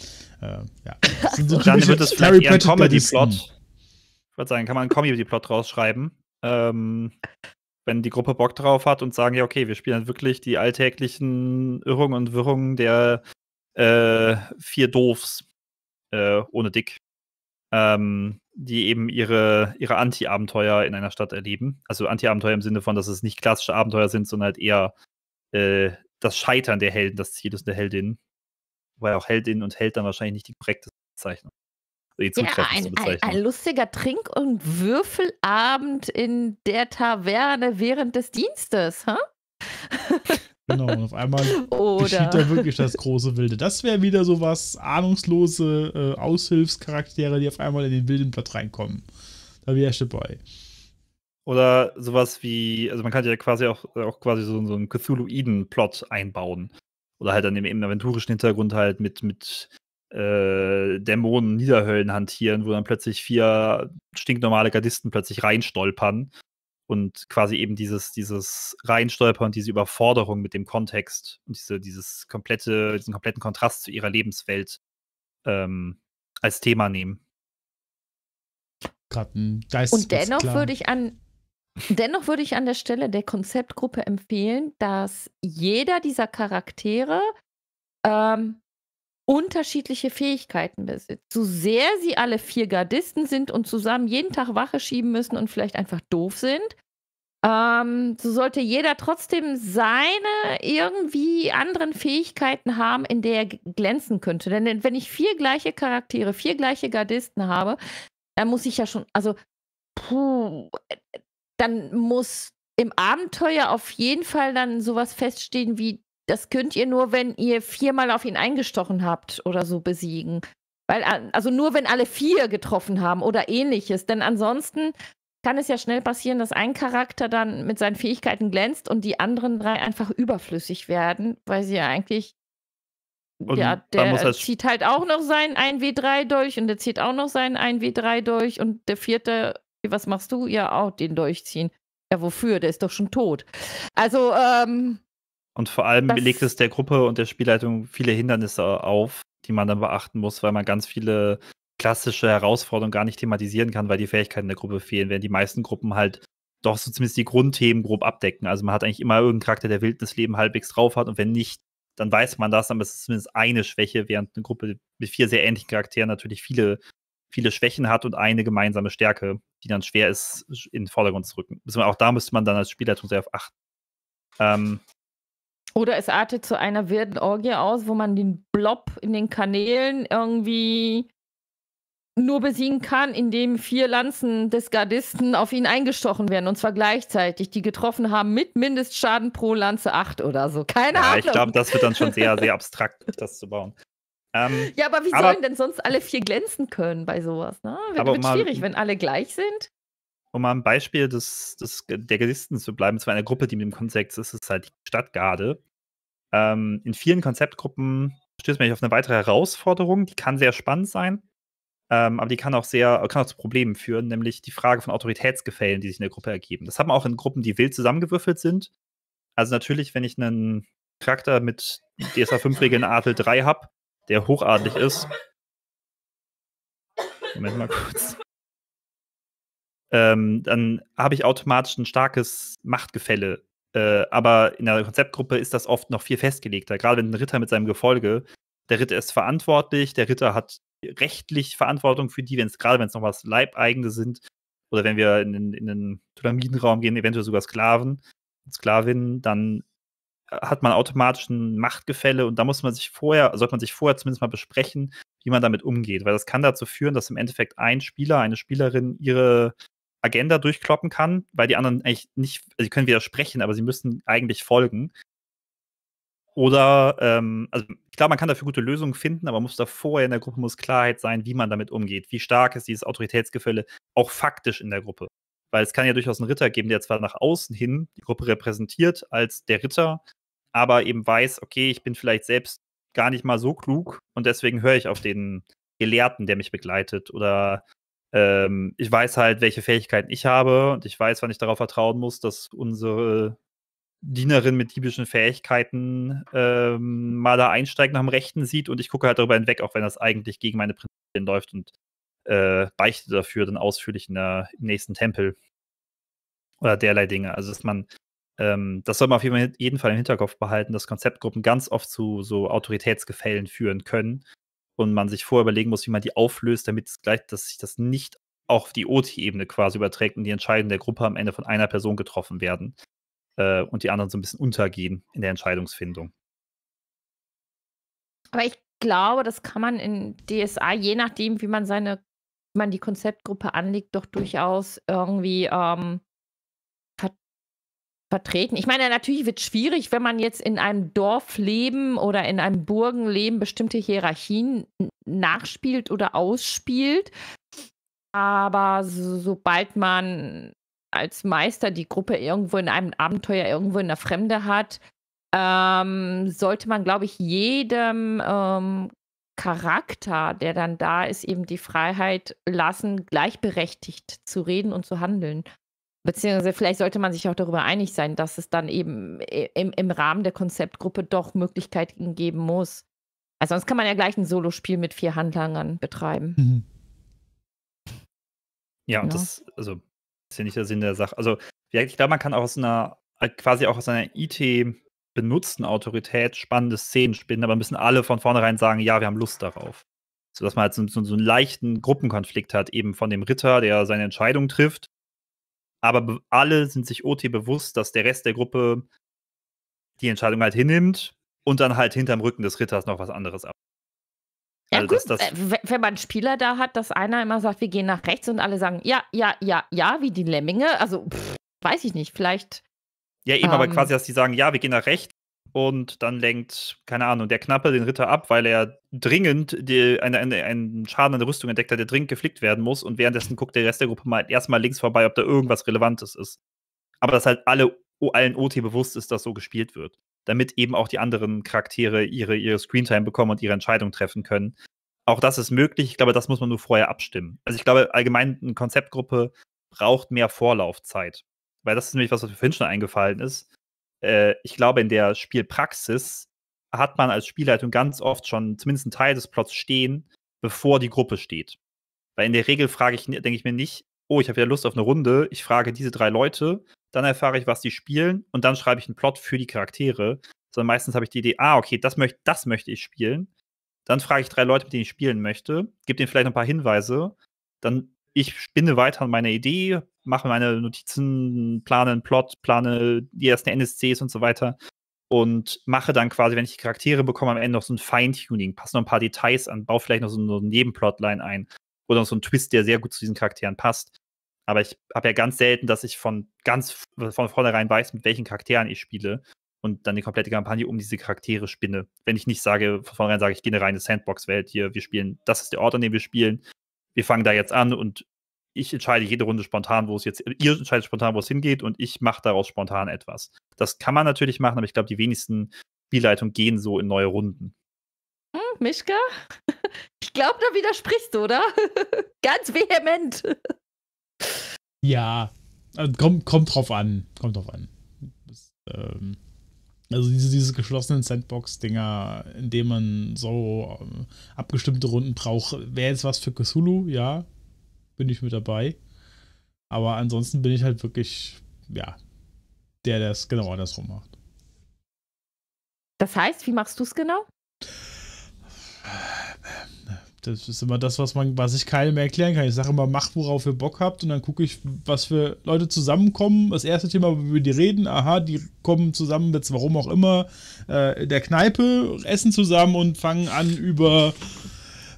S2: äh, ja. Das sind so dann wird es vielleicht eher ein
S3: Comedy-Plot. Ich würde sagen, kann man einen Comedy-Plot rausschreiben. Ähm, wenn die Gruppe Bock drauf hat und sagen, ja, okay, wir spielen halt wirklich die alltäglichen Irrungen und Wirrungen der äh, vier Doofs äh, ohne Dick ähm, die eben ihre, ihre Anti-Abenteuer in einer Stadt erleben. Also Anti-Abenteuer im Sinne von, dass es nicht klassische Abenteuer sind, sondern halt eher äh, das Scheitern der Helden, das Ziel ist der Heldin. Wobei auch Heldin und Held dann wahrscheinlich nicht die korrekte Bezeichnung. Ja, ein,
S1: ein, ein, lustiger Trink- und Würfelabend in der Taverne während des Dienstes, huh?
S2: Genau, und auf einmal Oder. geschieht da wirklich das große Wilde. Das wäre wieder so was ahnungslose äh, Aushilfscharaktere, die auf einmal in den wilden Platz reinkommen. Da wäre ich dabei.
S3: Oder sowas wie, also man kann ja quasi auch, auch quasi so, so einen cthulhuiden plot einbauen. Oder halt dann im aventurischen Hintergrund halt mit, mit äh, Dämonen, Niederhöllen hantieren, wo dann plötzlich vier stinknormale Gardisten plötzlich reinstolpern und quasi eben dieses, dieses Reinstolpern, diese Überforderung mit dem Kontext und diese, dieses komplette, diesen kompletten Kontrast zu ihrer Lebenswelt ähm, als Thema nehmen.
S2: Hm, und dennoch würde
S1: ich an dennoch würde ich an der Stelle der Konzeptgruppe empfehlen, dass jeder dieser Charaktere ähm, unterschiedliche Fähigkeiten besitzt. So sehr sie alle vier Gardisten sind und zusammen jeden Tag Wache schieben müssen und vielleicht einfach doof sind, ähm, so sollte jeder trotzdem seine irgendwie anderen Fähigkeiten haben, in der er glänzen könnte. Denn wenn ich vier gleiche Charaktere, vier gleiche Gardisten habe, dann muss ich ja schon, also, puh, äh, dann muss im Abenteuer auf jeden Fall dann sowas feststehen wie das könnt ihr nur, wenn ihr viermal auf ihn eingestochen habt oder so besiegen. Weil, also nur wenn alle vier getroffen haben oder ähnliches. Denn ansonsten kann es ja schnell passieren, dass ein Charakter dann mit seinen Fähigkeiten glänzt und die anderen drei einfach überflüssig werden, weil sie ja eigentlich. Und ja, der zieht halt auch noch seinen 1W3 durch und der zieht auch noch seinen 1W3 durch und der vierte, was machst du? Ja, auch den durchziehen. Ja, wofür? Der ist doch schon tot. Also, ähm,
S3: und vor allem das legt es der Gruppe und der Spielleitung viele Hindernisse auf, die man dann beachten muss, weil man ganz viele klassische Herausforderungen gar nicht thematisieren kann, weil die Fähigkeiten der Gruppe fehlen, während die meisten Gruppen halt doch so zumindest die Grundthemen grob abdecken. Also man hat eigentlich immer irgendeinen Charakter, der Wildnisleben halbwegs drauf hat und wenn nicht, dann weiß man das, aber es ist zumindest eine Schwäche, während eine Gruppe mit vier sehr ähnlichen Charakteren natürlich viele, viele Schwächen hat und eine gemeinsame Stärke, die dann schwer ist, in den Vordergrund zu rücken. Also auch da müsste man dann als Spielleitung sehr auf achten. Ähm,
S1: oder es artet zu einer wilden Orgie aus, wo man den Blob in den Kanälen irgendwie nur besiegen kann, indem vier Lanzen des Gardisten auf ihn eingestochen werden. Und zwar gleichzeitig. Die getroffen haben mit Mindestschaden pro Lanze 8 oder so. Keine ja, Ahnung. Ich glaube, das wird dann schon sehr, sehr
S3: abstrakt, das zu bauen. Ähm, ja, aber wie aber, sollen denn
S1: sonst alle vier glänzen können bei sowas? Ne? Wird, aber wird schwierig, mal, wenn alle gleich sind
S3: um am Beispiel des, des, der Gesichten zu bleiben, zwar einer Gruppe, die mit dem Konzept ist, ist es halt die Stadtgarde. Ähm, in vielen Konzeptgruppen stößt man auf eine weitere Herausforderung, die kann sehr spannend sein, ähm, aber die kann auch sehr, kann auch zu Problemen führen, nämlich die Frage von Autoritätsgefällen, die sich in der Gruppe ergeben. Das haben wir auch in Gruppen, die wild zusammengewürfelt sind. Also natürlich, wenn ich einen Charakter mit DSA 5 Regeln Artel 3 habe, der hochadelig ist. Moment mal kurz ähm, dann habe ich automatisch ein starkes Machtgefälle. Äh, aber in der Konzeptgruppe ist das oft noch viel festgelegter. Gerade wenn ein Ritter mit seinem Gefolge, der Ritter ist verantwortlich, der Ritter hat rechtlich Verantwortung für die, wenn es gerade wenn es noch was Leibeigene sind oder wenn wir in, in, in den Pyramidenraum gehen, eventuell sogar Sklaven, Sklavinnen, dann äh, hat man automatisch ein Machtgefälle und da muss man sich vorher, sollte man sich vorher zumindest mal besprechen, wie man damit umgeht, weil das kann dazu führen, dass im Endeffekt ein Spieler, eine Spielerin ihre Agenda durchkloppen kann, weil die anderen eigentlich nicht, also sie können widersprechen, aber sie müssen eigentlich folgen. Oder, ähm, also klar, man kann dafür gute Lösungen finden, aber muss da vorher in der Gruppe muss Klarheit sein, wie man damit umgeht. Wie stark ist dieses Autoritätsgefälle auch faktisch in der Gruppe? Weil es kann ja durchaus einen Ritter geben, der zwar nach außen hin die Gruppe repräsentiert als der Ritter, aber eben weiß, okay, ich bin vielleicht selbst gar nicht mal so klug und deswegen höre ich auf den Gelehrten, der mich begleitet oder ähm, ich weiß halt, welche Fähigkeiten ich habe und ich weiß, wann ich darauf vertrauen muss, dass unsere Dienerin mit typischen Fähigkeiten ähm, mal da einsteigt nach dem Rechten sieht und ich gucke halt darüber hinweg, auch wenn das eigentlich gegen meine Prinzipien läuft und äh, beichte dafür dann ausführlich in der, im nächsten Tempel oder derlei Dinge. Also dass man, ähm, das soll man auf jeden Fall im Hinterkopf behalten, dass Konzeptgruppen ganz oft zu so Autoritätsgefällen führen können, und man sich vorher überlegen muss, wie man die auflöst, damit es gleich, dass sich das nicht auf die OT-Ebene quasi überträgt und die Entscheidungen der Gruppe am Ende von einer Person getroffen werden äh, und die anderen so ein bisschen untergehen in der Entscheidungsfindung.
S1: Aber ich glaube, das kann man in DSA, je nachdem, wie man seine, man die Konzeptgruppe anlegt, doch durchaus irgendwie ähm, vertreten. Ich meine, natürlich wird es schwierig, wenn man jetzt in einem Dorfleben oder in einem Burgenleben bestimmte Hierarchien nachspielt oder ausspielt. Aber so, sobald man als Meister die Gruppe irgendwo in einem Abenteuer irgendwo in der Fremde hat, ähm, sollte man, glaube ich, jedem ähm, Charakter, der dann da ist, eben die Freiheit lassen, gleichberechtigt zu reden und zu handeln. Beziehungsweise vielleicht sollte man sich auch darüber einig sein, dass es dann eben im, im Rahmen der Konzeptgruppe doch Möglichkeiten geben muss. Also sonst kann man ja gleich ein Solospiel mit vier Handlangern betreiben. Mhm.
S3: Ja, und ja. Ne? das, also, ist ja nicht der Sinn der Sache. Also, ich glaube, man kann auch aus einer, quasi auch aus einer IT benutzten Autorität spannende Szenen spinnen, aber müssen alle von vornherein sagen, ja, wir haben Lust darauf. Sodass man halt so, so, so einen leichten Gruppenkonflikt hat, eben von dem Ritter, der seine Entscheidung trifft, aber alle sind sich OT bewusst, dass der Rest der Gruppe die Entscheidung halt hinnimmt und dann halt hinterm Rücken des Ritters noch was anderes ab.
S1: Ja, also gut, das, das wenn man Spieler da hat, dass einer immer sagt, wir gehen nach rechts und alle sagen, ja, ja, ja, ja, wie die Lemminge, also pff, weiß ich nicht, vielleicht.
S3: Ja, eben, ähm, aber quasi, dass die sagen, ja, wir gehen nach rechts und dann lenkt, keine Ahnung, der Knappe den Ritter ab, weil er dringend die, eine, eine, einen Schaden an der Rüstung entdeckt hat, der dringend geflickt werden muss und währenddessen guckt der Rest der Gruppe mal erstmal links vorbei, ob da irgendwas Relevantes ist. Aber dass halt alle, allen OT bewusst ist, dass so gespielt wird, damit eben auch die anderen Charaktere ihre, ihre Screentime bekommen und ihre Entscheidung treffen können. Auch das ist möglich, ich glaube, das muss man nur vorher abstimmen. Also ich glaube, allgemein eine Konzeptgruppe braucht mehr Vorlaufzeit. Weil das ist nämlich was, was mir vorhin schon eingefallen ist äh, ich glaube, in der Spielpraxis hat man als Spielleitung ganz oft schon zumindest einen Teil des Plots stehen, bevor die Gruppe steht. Weil in der Regel frage ich, denke ich mir nicht, oh, ich habe ja Lust auf eine Runde, ich frage diese drei Leute, dann erfahre ich, was die spielen und dann schreibe ich einen Plot für die Charaktere. Sondern meistens habe ich die Idee, ah, okay, das, möcht, das möchte ich spielen. Dann frage ich drei Leute, mit denen ich spielen möchte, gebe denen vielleicht ein paar Hinweise. Dann ich spinne weiter an meiner Idee, mache meine Notizen, plane einen Plot, plane die ersten NSCs und so weiter und mache dann quasi, wenn ich die Charaktere bekomme, am Ende noch so ein Feintuning, passe noch ein paar Details an, baue vielleicht noch so eine Nebenplotline ein oder noch so einen Twist, der sehr gut zu diesen Charakteren passt. Aber ich habe ja ganz selten, dass ich von ganz von vornherein weiß, mit welchen Charakteren ich spiele und dann die komplette Kampagne um diese Charaktere spinne. Wenn ich nicht sage, von vornherein sage, ich gehe eine reine Sandbox-Welt hier, wir spielen, das ist der Ort, an dem wir spielen, wir fangen da jetzt an und ich entscheide jede Runde spontan, wo es jetzt, ihr entscheidet spontan, wo es hingeht und ich mache daraus spontan etwas. Das kann man natürlich machen, aber ich glaube, die wenigsten Spielleitungen gehen so in neue Runden.
S1: Hm, Mischka? Ich glaube, da widersprichst du, oder? Ganz vehement.
S2: Ja, also kommt, kommt drauf an. Kommt drauf an. Das, ähm, also diese, diese geschlossenen Sandbox-Dinger, in denen man so ähm, abgestimmte Runden braucht, wäre jetzt was für Cthulhu, ja, bin ich mit dabei. Aber ansonsten bin ich halt wirklich, ja, der, der es genau andersrum macht.
S1: Das heißt, wie machst du es genau?
S2: Das ist immer das, was man, was ich keinem mehr erklären kann. Ich sage immer, macht, worauf ihr Bock habt, und dann gucke ich, was für Leute zusammenkommen. Das erste Thema, über die reden, aha, die kommen zusammen jetzt, warum auch immer, äh, in der Kneipe, essen zusammen und fangen an über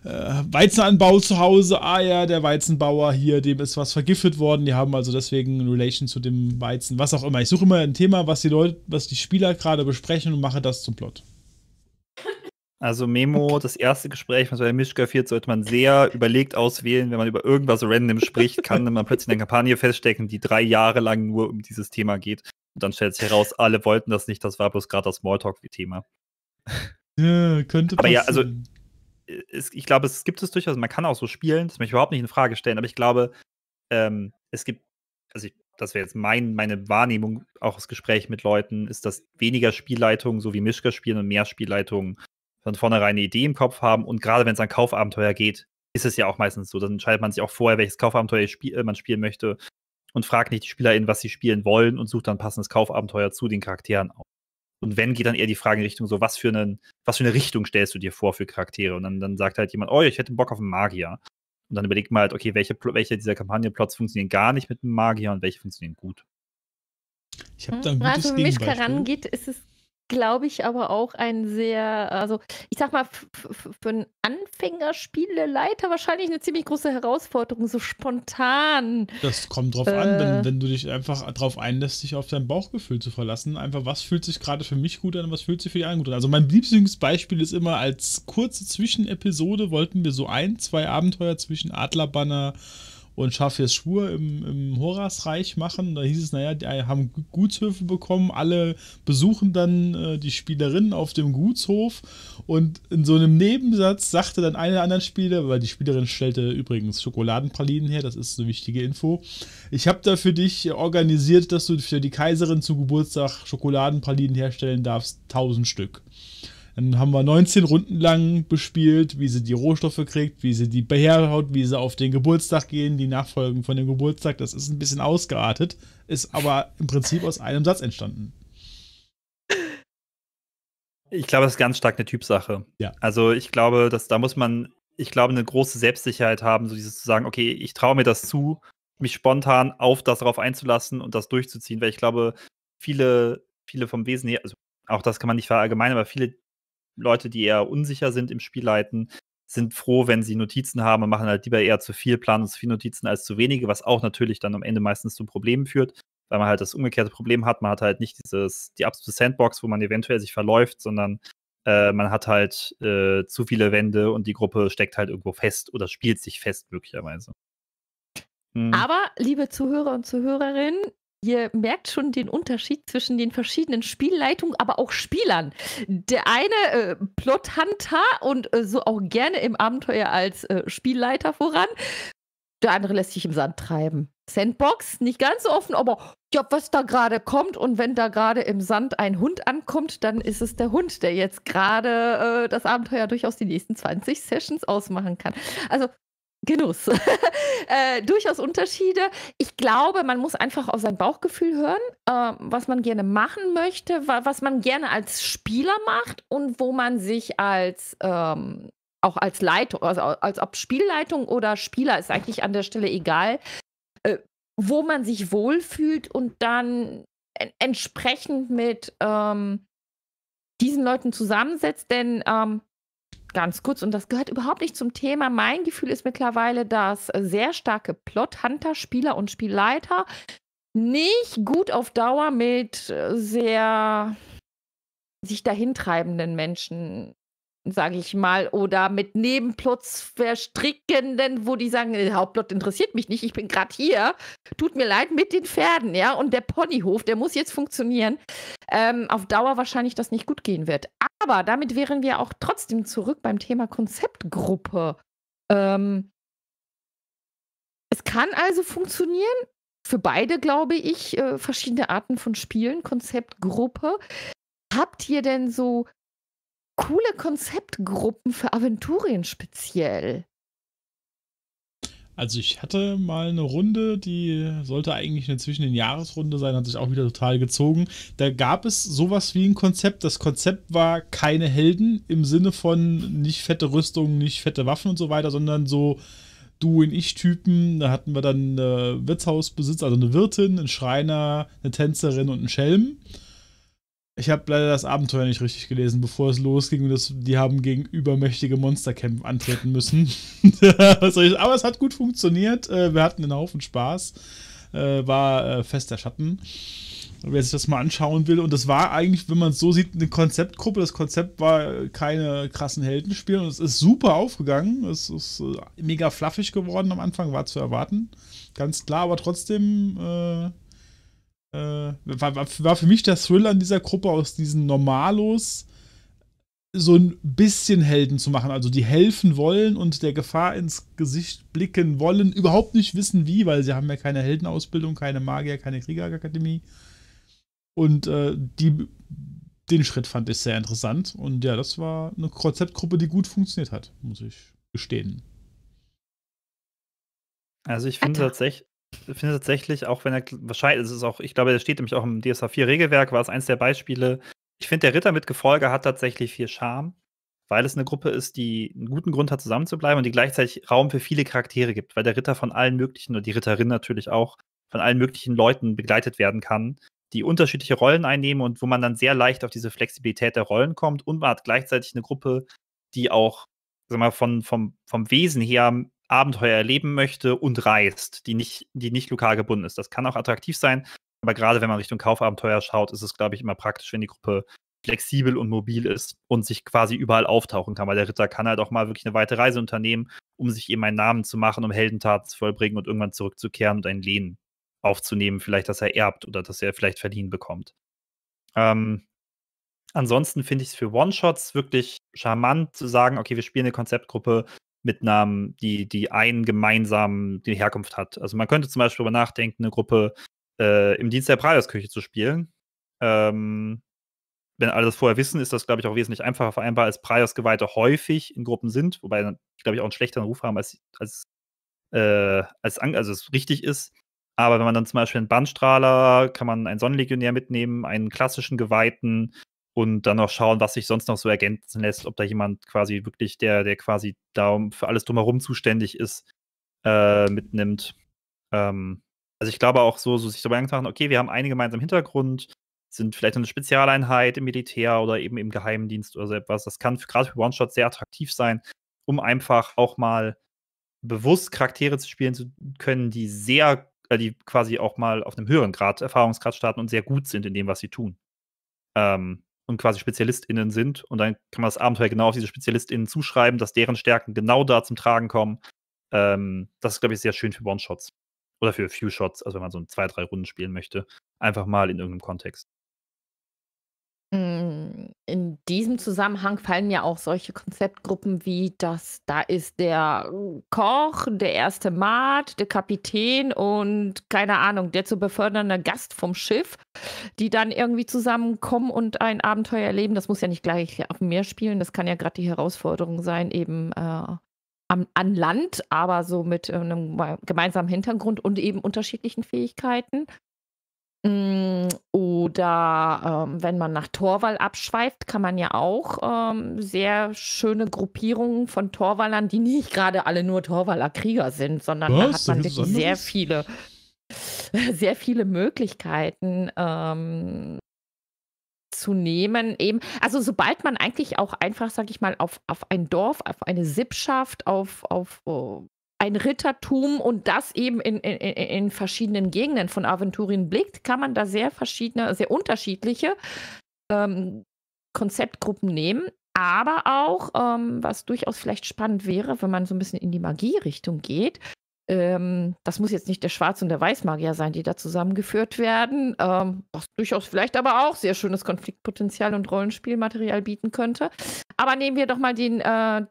S2: äh, Weizenanbau zu Hause. Ah ja, der Weizenbauer hier, dem ist was vergiftet worden. Die haben also deswegen eine Relation zu dem Weizen, was auch immer. Ich suche immer ein Thema, was die Leute, was die Spieler gerade besprechen und mache das zum Plot.
S3: Also Memo, das erste Gespräch, was bei Mischka führt, sollte man sehr überlegt auswählen, wenn man über irgendwas random spricht, kann man plötzlich eine Kampagne feststecken, die drei Jahre lang nur um dieses Thema geht. Und dann stellt sich heraus, alle wollten das nicht, das war bloß gerade das Smalltalk-Thema.
S2: Ja, könnte passen. Aber ja, also
S3: es, ich glaube, es gibt es durchaus, man kann auch so spielen, das möchte ich überhaupt nicht in Frage stellen, aber ich glaube, ähm, es gibt, also ich, das wäre jetzt mein, meine Wahrnehmung auch aus Gespräch mit Leuten, ist, dass weniger Spielleitungen, so wie Mischka spielen und mehr Spielleitungen von vornherein eine Idee im Kopf haben und gerade wenn es an Kaufabenteuer geht, ist es ja auch meistens so, dann entscheidet man sich auch vorher, welches Kaufabenteuer äh, man spielen möchte und fragt nicht die SpielerInnen, was sie spielen wollen und sucht dann passendes Kaufabenteuer zu den Charakteren auf. Und wenn, geht dann eher die Frage in Richtung so, was für, einen, was für eine Richtung stellst du dir vor für Charaktere? Und dann, dann sagt halt jemand, oh, ich hätte Bock auf einen Magier. Und dann überlegt man halt, okay, welche, welche dieser Kampagnenplots funktionieren gar nicht mit einem Magier und welche funktionieren gut. Ich habe hm, da ein gutes also, für mich Karan
S1: ist es glaube ich, aber auch ein sehr, also ich sag mal, für einen Anfängerspieleleiter wahrscheinlich eine ziemlich große Herausforderung, so spontan.
S2: Das kommt drauf äh, an, wenn, äh, wenn, du dich einfach darauf einlässt, dich auf dein Bauchgefühl zu verlassen. Einfach, was fühlt sich gerade für mich gut an, und was fühlt sich für die anderen gut an. Also mein Lieblingsbeispiel ist immer, als kurze Zwischenepisode wollten wir so ein, zwei Abenteuer zwischen Adlerbanner und Schaffirs Schwur im, im Horasreich machen. Da hieß es, naja, die haben Gutshöfe bekommen, alle besuchen dann äh, die Spielerinnen auf dem Gutshof und in so einem Nebensatz sagte dann einer der anderen Spieler, weil die Spielerin stellte übrigens Schokoladenpralinen her, das ist eine wichtige Info. Ich habe da für dich organisiert, dass du für die Kaiserin zu Geburtstag Schokoladenpralinen herstellen darfst, 1000 Stück. Dann haben wir 19 Runden lang bespielt, wie sie die Rohstoffe kriegt, wie sie die beherhaut, wie sie auf den Geburtstag gehen, die Nachfolgen von dem Geburtstag. Das ist ein bisschen ausgeartet, ist aber im Prinzip aus einem Satz entstanden.
S3: Ich glaube, das ist ganz stark eine Typsache. Ja. Also ich glaube, dass da muss man, ich glaube, eine große Selbstsicherheit haben, so dieses zu sagen, okay, ich traue mir das zu, mich spontan auf das darauf einzulassen und das durchzuziehen, weil ich glaube, viele, viele vom Wesen her, also auch das kann man nicht verallgemeinern, aber viele Leute, die eher unsicher sind im Spielleiten, sind froh, wenn sie Notizen haben und machen halt lieber eher zu viel, Plan und zu viel Notizen als zu wenige, was auch natürlich dann am Ende meistens zu Problemen führt, weil man halt das umgekehrte Problem hat. Man hat halt nicht dieses, die absolute Sandbox, wo man eventuell sich verläuft, sondern äh, man hat halt äh, zu viele Wände und die Gruppe steckt halt irgendwo fest oder spielt sich fest möglicherweise.
S1: Mhm. Aber, liebe Zuhörer und Zuhörerinnen, Ihr merkt schon den Unterschied zwischen den verschiedenen Spielleitungen, aber auch Spielern. Der eine äh, Plothunter und äh, so auch gerne im Abenteuer als äh, Spielleiter voran. Der andere lässt sich im Sand treiben. Sandbox, nicht ganz so offen, aber ja, was da gerade kommt und wenn da gerade im Sand ein Hund ankommt, dann ist es der Hund, der jetzt gerade äh, das Abenteuer durchaus die nächsten 20 Sessions ausmachen kann. Also Genuss. äh, durchaus Unterschiede. Ich glaube, man muss einfach auf sein Bauchgefühl hören, äh, was man gerne machen möchte, wa was man gerne als Spieler macht und wo man sich als ähm, auch als Leitung, also als ob Spielleitung oder Spieler ist eigentlich an der Stelle egal, äh, wo man sich wohlfühlt und dann en entsprechend mit ähm, diesen Leuten zusammensetzt, denn ähm, ganz kurz, und das gehört überhaupt nicht zum Thema. Mein Gefühl ist mittlerweile, dass sehr starke Plot-Hunter, Spieler und Spielleiter nicht gut auf Dauer mit äh, sehr sich dahintreibenden Menschen sage ich mal, oder mit Nebenplots verstrickenden, wo die sagen, der äh, Hauptplot interessiert mich nicht, ich bin gerade hier, tut mir leid mit den Pferden, ja, und der Ponyhof, der muss jetzt funktionieren. Ähm, auf Dauer wahrscheinlich das nicht gut gehen wird. Aber damit wären wir auch trotzdem zurück beim Thema Konzeptgruppe. Ähm, es kann also funktionieren, für beide, glaube ich, äh, verschiedene Arten von Spielen, Konzeptgruppe. Habt ihr denn so coole Konzeptgruppen für Aventurien speziell.
S2: Also ich hatte mal eine Runde, die sollte eigentlich eine zwischen den Jahresrunde sein, hat sich auch wieder total gezogen. Da gab es sowas wie ein Konzept. Das Konzept war keine Helden im Sinne von nicht fette Rüstungen, nicht fette Waffen und so weiter, sondern so Du- und Ich-Typen. Da hatten wir dann Wirtshausbesitzer, also eine Wirtin, einen Schreiner, eine Tänzerin und einen Schelm. Ich habe leider das Abenteuer nicht richtig gelesen, bevor es losging und die haben gegen übermächtige Monstercamp antreten müssen. Aber es hat gut funktioniert. Äh, wir hatten einen Haufen Spaß. Äh, war äh, fester Schatten. Wer sich das mal anschauen will. Und das war eigentlich, wenn man es so sieht, eine Konzeptgruppe. Das Konzept war keine krassen Heldenspiele. Und es ist super aufgegangen. Es ist mega fluffig geworden am Anfang, war zu erwarten. Ganz klar, aber trotzdem. Äh äh, war, war für mich der Thrill an dieser Gruppe aus diesen Normalos so ein bisschen Helden zu machen. Also die helfen wollen und der Gefahr ins Gesicht blicken wollen, überhaupt nicht wissen wie, weil sie haben ja keine Heldenausbildung, keine Magier, keine Kriegerakademie. Und äh, die, den Schritt fand ich sehr interessant. Und ja, das war eine Konzeptgruppe, die gut funktioniert hat, muss ich gestehen.
S3: Also ich finde tatsächlich, finde tatsächlich, auch wenn er wahrscheinlich, es ist auch, ich glaube, das steht nämlich auch im DSA 4 Regelwerk, war es eins der Beispiele. Ich finde, der Ritter mit Gefolge hat tatsächlich viel Charme, weil es eine Gruppe ist, die einen guten Grund hat, zusammenzubleiben und die gleichzeitig Raum für viele Charaktere gibt, weil der Ritter von allen möglichen, und die Ritterin natürlich auch, von allen möglichen Leuten begleitet werden kann, die unterschiedliche Rollen einnehmen und wo man dann sehr leicht auf diese Flexibilität der Rollen kommt und man hat gleichzeitig eine Gruppe, die auch sag mal, von, vom, vom Wesen her Abenteuer erleben möchte und reist, die nicht, die nicht lokal gebunden ist. Das kann auch attraktiv sein, aber gerade wenn man Richtung Kaufabenteuer schaut, ist es, glaube ich, immer praktisch, wenn die Gruppe flexibel und mobil ist und sich quasi überall auftauchen kann, weil der Ritter kann halt auch mal wirklich eine weite Reise unternehmen, um sich eben einen Namen zu machen, um Heldentaten zu vollbringen und irgendwann zurückzukehren und ein Lehen aufzunehmen, vielleicht, dass er erbt oder dass er vielleicht verliehen bekommt. Ähm, ansonsten finde ich es für One-Shots wirklich charmant zu sagen, okay, wir spielen eine Konzeptgruppe, mit Namen, die, die einen gemeinsamen die Herkunft hat. Also man könnte zum Beispiel darüber nachdenken, eine Gruppe äh, im Dienst der Praioskirche zu spielen. Ähm, wenn alle das vorher wissen, ist das, glaube ich, auch wesentlich einfacher vereinbar, als praios häufig in Gruppen sind, wobei, glaube ich, auch einen schlechteren Ruf haben, als, als, äh, als, also es richtig ist. Aber wenn man dann zum Beispiel einen Bandstrahler, kann man einen Sonnenlegionär mitnehmen, einen klassischen Geweihten, und dann noch schauen, was sich sonst noch so ergänzen lässt, ob da jemand quasi wirklich, der, der quasi da für alles drumherum zuständig ist, äh, mitnimmt. Ähm, also ich glaube auch so, so sich darüber Gedanken okay, wir haben einen gemeinsamen Hintergrund, sind vielleicht eine Spezialeinheit im Militär oder eben im Geheimdienst oder so etwas. Das kann gerade für one shot sehr attraktiv sein, um einfach auch mal bewusst Charaktere zu spielen zu können, die sehr, äh, die quasi auch mal auf einem höheren Grad, Erfahrungsgrad starten und sehr gut sind in dem, was sie tun. Ähm, und quasi SpezialistInnen sind. Und dann kann man das Abenteuer genau auf diese SpezialistInnen zuschreiben, dass deren Stärken genau da zum Tragen kommen. Ähm, das ist, glaube ich, sehr schön für One-Shots. Oder für Few-Shots, also wenn man so ein zwei, drei Runden spielen möchte. Einfach mal in irgendeinem Kontext.
S1: Mm, in diesem Zusammenhang fallen ja auch solche Konzeptgruppen wie das, da ist der Koch, der erste Mat, der Kapitän und keine Ahnung, der zu befördernde Gast vom Schiff, die dann irgendwie zusammenkommen und ein Abenteuer erleben. Das muss ja nicht gleich auf dem Meer spielen, das kann ja gerade die Herausforderung sein, eben äh, am, an Land, aber so mit äh, einem gemeinsamen Hintergrund und eben unterschiedlichen Fähigkeiten. Mm, oder ähm, wenn man nach Torwall abschweift, kann man ja auch ähm, sehr schöne Gruppierungen von Torwallern, die nicht gerade alle nur Torwaller Krieger sind, sondern da hat man Ist das wirklich sehr viele, sehr viele Möglichkeiten ähm, zu nehmen. Eben, also sobald man eigentlich auch einfach, sag ich mal, auf, auf ein Dorf, auf eine Sippschaft, auf, auf oh, ein Rittertum und das eben in, in, in verschiedenen Gegenden von Aventurien blickt, kann man da sehr verschiedene, sehr unterschiedliche ähm, Konzeptgruppen nehmen. Aber auch, ähm, was durchaus vielleicht spannend wäre, wenn man so ein bisschen in die Magierichtung geht, ähm, das muss jetzt nicht der Schwarz- und der Weißmagier sein, die da zusammengeführt werden, ähm, was durchaus vielleicht aber auch sehr schönes Konfliktpotenzial und Rollenspielmaterial bieten könnte. Aber nehmen wir doch mal den, äh,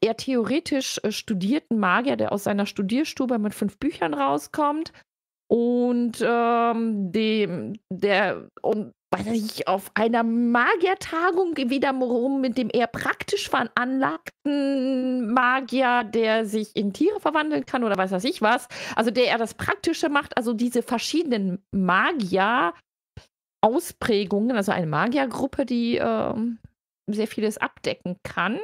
S1: eher theoretisch äh, studierten Magier, der aus seiner Studierstube mit fünf Büchern rauskommt und ähm, dem, der und weiß ich, auf einer Magiertagung rum mit dem eher praktisch veranlagten Magier, der sich in Tiere verwandeln kann oder weiß was ich was. Also der eher das Praktische macht, also diese verschiedenen Magier. Ausprägungen, also eine Magiergruppe, die ähm, sehr vieles abdecken kann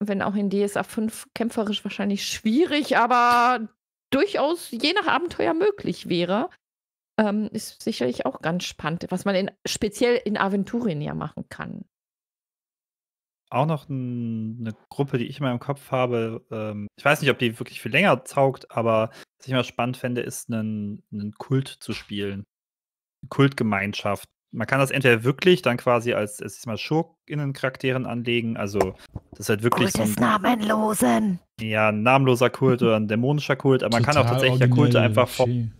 S1: wenn auch in DSA 5 kämpferisch wahrscheinlich schwierig, aber durchaus je nach Abenteuer möglich wäre. Ähm, ist sicherlich auch ganz spannend, was man in, speziell in Aventurien ja machen kann.
S3: Auch noch eine Gruppe, die ich in meinem Kopf habe. Ähm, ich weiß nicht, ob die wirklich viel länger taugt, aber was ich immer spannend fände, ist einen, einen Kult zu spielen. Eine Kultgemeinschaft man kann das entweder wirklich dann quasi als, als mal Schurkinnen-Charakteren anlegen, also das ist halt wirklich Kult so ein,
S1: namenlosen.
S3: Ja, ein namenloser Kult oder ein dämonischer Kult, aber man kann auch tatsächlich ja Kulte einfach vom,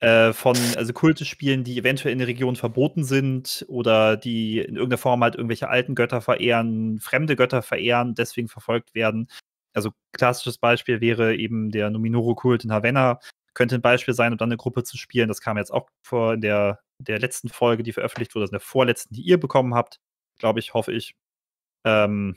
S3: äh, von, also Kulte spielen, die eventuell in der Region verboten sind oder die in irgendeiner Form halt irgendwelche alten Götter verehren, fremde Götter verehren, deswegen verfolgt werden. Also klassisches Beispiel wäre eben der Nominoro kult in Havanna, könnte ein Beispiel sein, um dann eine Gruppe zu spielen. Das kam jetzt auch vor in der der letzten Folge, die veröffentlicht wurde, also der vorletzten, die ihr bekommen habt, glaube ich, hoffe ich. Ähm,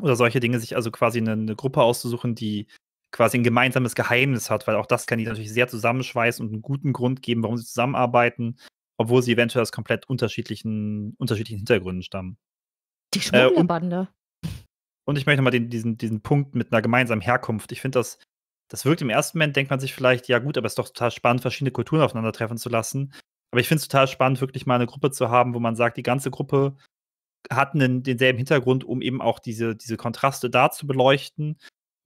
S3: oder solche Dinge, sich also quasi eine, eine, Gruppe auszusuchen, die quasi ein gemeinsames Geheimnis hat, weil auch das kann die natürlich sehr zusammenschweißen und einen guten Grund geben, warum sie zusammenarbeiten, obwohl sie eventuell aus komplett unterschiedlichen, unterschiedlichen Hintergründen stammen. Die Schmugglerbande. Äh, und, und, ich möchte mal den, diesen, diesen Punkt mit einer gemeinsamen Herkunft. Ich finde das, das wirkt im ersten Moment, denkt man sich vielleicht, ja gut, aber es ist doch total spannend, verschiedene Kulturen aufeinandertreffen zu lassen. Aber ich finde es total spannend, wirklich mal eine Gruppe zu haben, wo man sagt, die ganze Gruppe hat einen, denselben Hintergrund, um eben auch diese, diese Kontraste da zu beleuchten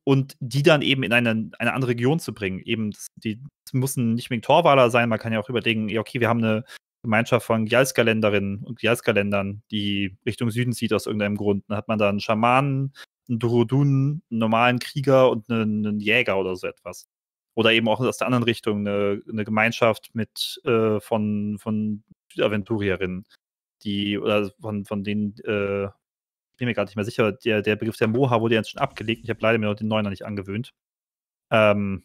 S3: und die dann eben in eine, eine andere Region zu bringen. Eben, die müssen nicht mit Torwaler sein, man kann ja auch überlegen, ja, okay, wir haben eine Gemeinschaft von Gjalskalenderinnen und Gjalskalendern, die Richtung Süden zieht aus irgendeinem Grund. Dann hat man da einen Schamanen, einen Durodun, einen normalen Krieger und einen, einen Jäger oder so etwas oder eben auch aus der anderen Richtung eine, eine Gemeinschaft mit äh, von, von Aventurierinnen, die oder von, von denen, äh, bin mir gerade nicht mehr sicher, der, der Begriff der Moha wurde jetzt schon abgelegt. Ich habe leider mir noch den Neuner nicht angewöhnt. Ähm,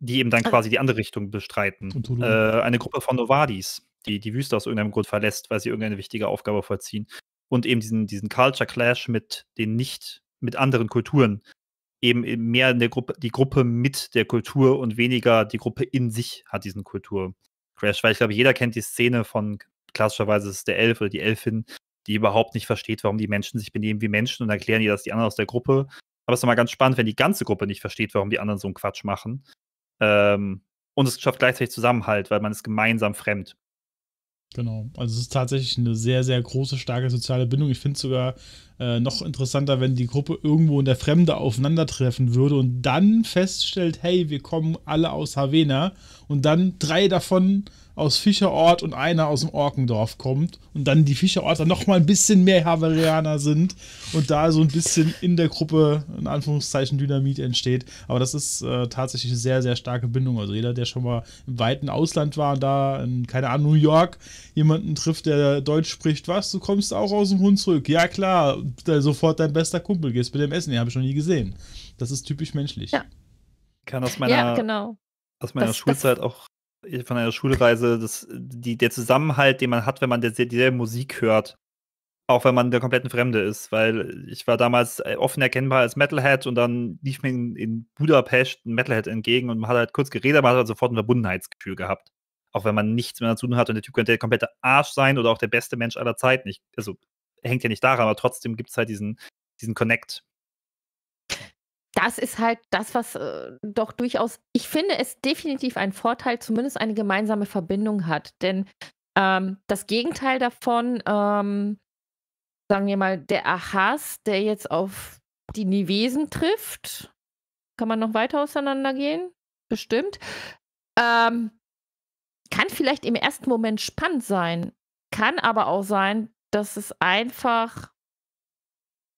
S3: die eben dann ah. quasi die andere Richtung bestreiten. Äh, eine Gruppe von Novadis, die die Wüste aus irgendeinem Grund verlässt, weil sie irgendeine wichtige Aufgabe vollziehen. Und eben diesen, diesen Culture Clash mit den nicht, mit anderen Kulturen, eben mehr in der Gruppe, die Gruppe mit der Kultur und weniger die Gruppe in sich hat diesen Kultur-Crash. Weil ich glaube, jeder kennt die Szene von klassischerweise ist es der Elf oder die Elfin, die überhaupt nicht versteht, warum die Menschen sich benehmen wie Menschen und erklären ihr das die anderen aus der Gruppe. Aber es ist nochmal ganz spannend, wenn die ganze Gruppe nicht versteht, warum die anderen so einen Quatsch machen. Ähm, und es schafft gleichzeitig Zusammenhalt, weil man ist gemeinsam fremd.
S2: Genau. Also es ist tatsächlich eine sehr, sehr große, starke soziale Bindung. Ich finde es sogar äh, noch interessanter, wenn die Gruppe irgendwo in der Fremde aufeinandertreffen würde und dann feststellt, hey, wir kommen alle aus Havena und dann drei davon aus Fischerort und einer aus dem Orkendorf kommt und dann die Fischerorter noch mal ein bisschen mehr Haverianer sind und da so ein bisschen in der Gruppe in Anführungszeichen Dynamit entsteht. Aber das ist äh, tatsächlich eine sehr, sehr starke Bindung. Also jeder, der schon mal im weiten Ausland war, und da in, keine Ahnung, New York, jemanden trifft, der Deutsch spricht, was, du kommst auch aus dem Hund zurück. Ja klar, sofort dein bester Kumpel gehst mit dem Essen, den habe ich schon nie gesehen. Das ist typisch menschlich. Ja. kann aus meiner, ja, genau.
S1: aus
S3: meiner das, Schulzeit das auch äh, von einer Schulreise, das, die, der Zusammenhalt, den man hat, wenn man der, dieselbe Musik hört. Auch wenn man der kompletten Fremde ist, weil ich war damals äh, offen erkennbar als Metalhead und dann lief mir in, in Budapest ein Metalhead entgegen und man hat halt kurz geredet, man hat halt sofort ein Verbundenheitsgefühl gehabt. Auch wenn man nichts mehr dazu tun hat und der Typ könnte der komplette Arsch sein oder auch der beste Mensch aller Zeiten. also hängt ja nicht daran, aber trotzdem gibt es halt diesen, diesen Connect
S1: das ist halt das, was äh, doch durchaus, ich finde es definitiv ein Vorteil, zumindest eine gemeinsame Verbindung hat. Denn ähm, das Gegenteil davon, ähm, sagen wir mal, der Ahas, der jetzt auf die Nivesen trifft, kann man noch weiter auseinandergehen? Bestimmt. Ähm, kann vielleicht im ersten Moment spannend sein, kann aber auch sein, dass es einfach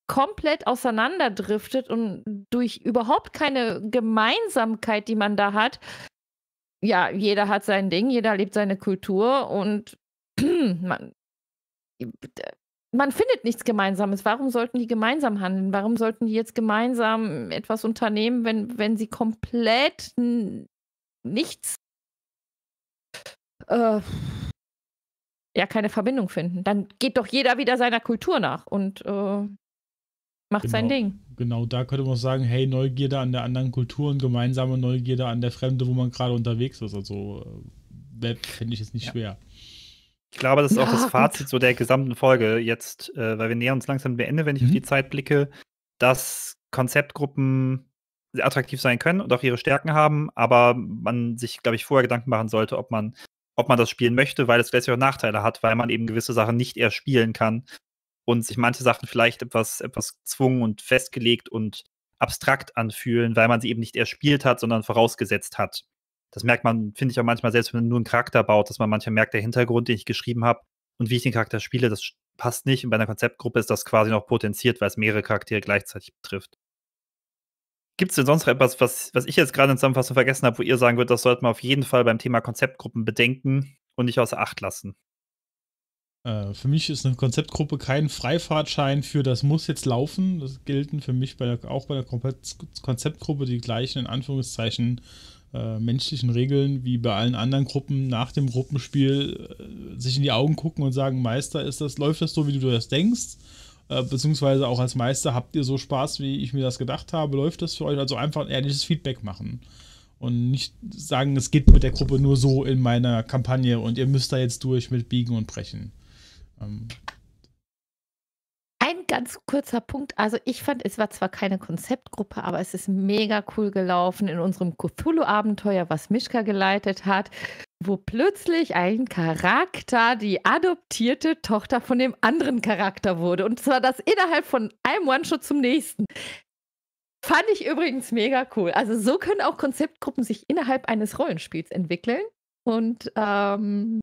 S1: komplett auseinanderdriftet und durch überhaupt keine Gemeinsamkeit, die man da hat, ja, jeder hat sein Ding, jeder lebt seine Kultur und man, man findet nichts Gemeinsames. Warum sollten die gemeinsam handeln? Warum sollten die jetzt gemeinsam etwas unternehmen, wenn, wenn sie komplett nichts, äh, ja, keine Verbindung finden? Dann geht doch jeder wieder seiner Kultur nach und äh, Macht genau, sein Ding.
S2: Genau, da könnte man auch sagen, hey, Neugierde an der anderen Kultur und gemeinsame Neugierde an der Fremde, wo man gerade unterwegs ist. Also äh, Web finde ich jetzt nicht ja. schwer.
S3: Ich glaube, das ist ja, auch das Fazit gut. so der gesamten Folge jetzt, äh, weil wir nähern uns langsam dem Ende, wenn ich mhm. auf die Zeit blicke, dass Konzeptgruppen attraktiv sein können und auch ihre Stärken haben, aber man sich, glaube ich, vorher Gedanken machen sollte, ob man, ob man das spielen möchte, weil es vielleicht auch Nachteile hat, weil man eben gewisse Sachen nicht erst spielen kann, und sich manche Sachen vielleicht etwas, etwas gezwungen und festgelegt und abstrakt anfühlen, weil man sie eben nicht erspielt hat, sondern vorausgesetzt hat. Das merkt man, finde ich auch manchmal, selbst wenn man nur einen Charakter baut, dass man manchmal merkt, der Hintergrund, den ich geschrieben habe und wie ich den Charakter spiele, das passt nicht. Und bei einer Konzeptgruppe ist das quasi noch potenziert, weil es mehrere Charaktere gleichzeitig betrifft. Gibt es denn sonst noch etwas, was, was ich jetzt gerade in Zusammenfassung vergessen habe, wo ihr sagen würdet, das sollte man auf jeden Fall beim Thema Konzeptgruppen bedenken und nicht außer Acht lassen?
S2: Äh, für mich ist eine Konzeptgruppe kein Freifahrtschein für das muss jetzt laufen. Das gelten für mich bei der, auch bei der Konzeptgruppe die gleichen, in Anführungszeichen, äh, menschlichen Regeln wie bei allen anderen Gruppen nach dem Gruppenspiel äh, sich in die Augen gucken und sagen, Meister, ist das, läuft das so, wie du das denkst? Äh, beziehungsweise auch als Meister habt ihr so Spaß, wie ich mir das gedacht habe, läuft das für euch? Also einfach ein ehrliches Feedback machen. Und nicht sagen, es geht mit der Gruppe nur so in meiner Kampagne und ihr müsst da jetzt durch mit Biegen und Brechen. Ähm,
S1: ein ganz kurzer Punkt. Also ich fand, es war zwar keine Konzeptgruppe, aber es ist mega cool gelaufen in unserem Cthulhu-Abenteuer, was Mischka geleitet hat, wo plötzlich ein Charakter die adoptierte Tochter von dem anderen Charakter wurde. Und zwar das innerhalb von einem One-Shot zum nächsten. Fand ich übrigens mega cool. Also so können auch Konzeptgruppen sich innerhalb eines Rollenspiels entwickeln. Und ähm,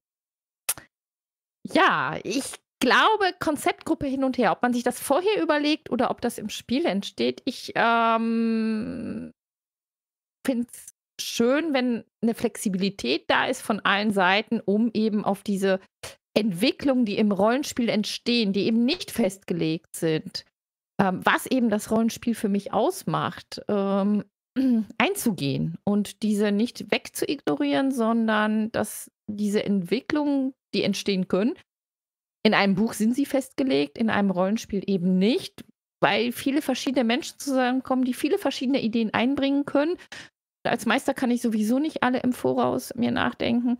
S1: ja, ich glaube, Konzeptgruppe hin und her, ob man sich das vorher überlegt oder ob das im Spiel entsteht, ich ähm, finde es schön, wenn eine Flexibilität da ist von allen Seiten, um eben auf diese Entwicklungen, die im Rollenspiel entstehen, die eben nicht festgelegt sind, ähm, was eben das Rollenspiel für mich ausmacht, ähm, einzugehen und diese nicht wegzuignorieren, sondern das diese Entwicklungen, die entstehen können. In einem Buch sind sie festgelegt, in einem Rollenspiel eben nicht, weil viele verschiedene Menschen zusammenkommen, die viele verschiedene Ideen einbringen können. Als Meister kann ich sowieso nicht alle im Voraus mir nachdenken,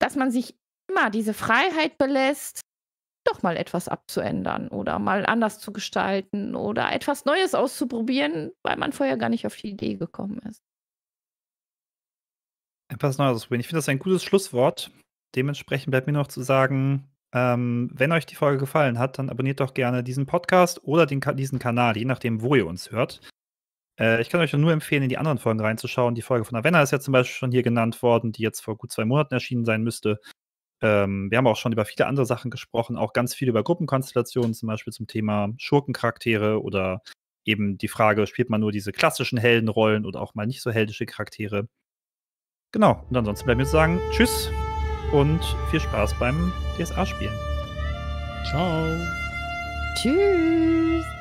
S1: dass man sich immer diese Freiheit belässt, doch mal etwas abzuändern oder mal anders zu gestalten oder etwas Neues auszuprobieren, weil man vorher gar nicht auf die Idee gekommen ist.
S3: Neues Personalausprobieren. Ich finde das ein gutes Schlusswort. Dementsprechend bleibt mir noch zu sagen, ähm, wenn euch die Folge gefallen hat, dann abonniert doch gerne diesen Podcast oder den, diesen Kanal, je nachdem, wo ihr uns hört. Äh, ich kann euch nur empfehlen, in die anderen Folgen reinzuschauen. Die Folge von Avenna ist ja zum Beispiel schon hier genannt worden, die jetzt vor gut zwei Monaten erschienen sein müsste. Ähm, wir haben auch schon über viele andere Sachen gesprochen, auch ganz viel über Gruppenkonstellationen, zum Beispiel zum Thema Schurkencharaktere oder eben die Frage, spielt man nur diese klassischen Heldenrollen oder auch mal nicht so heldische Charaktere. Genau. Und ansonsten bleiben wir zu sagen, tschüss und viel Spaß beim
S2: DSA-Spielen. Ciao. Tschüss.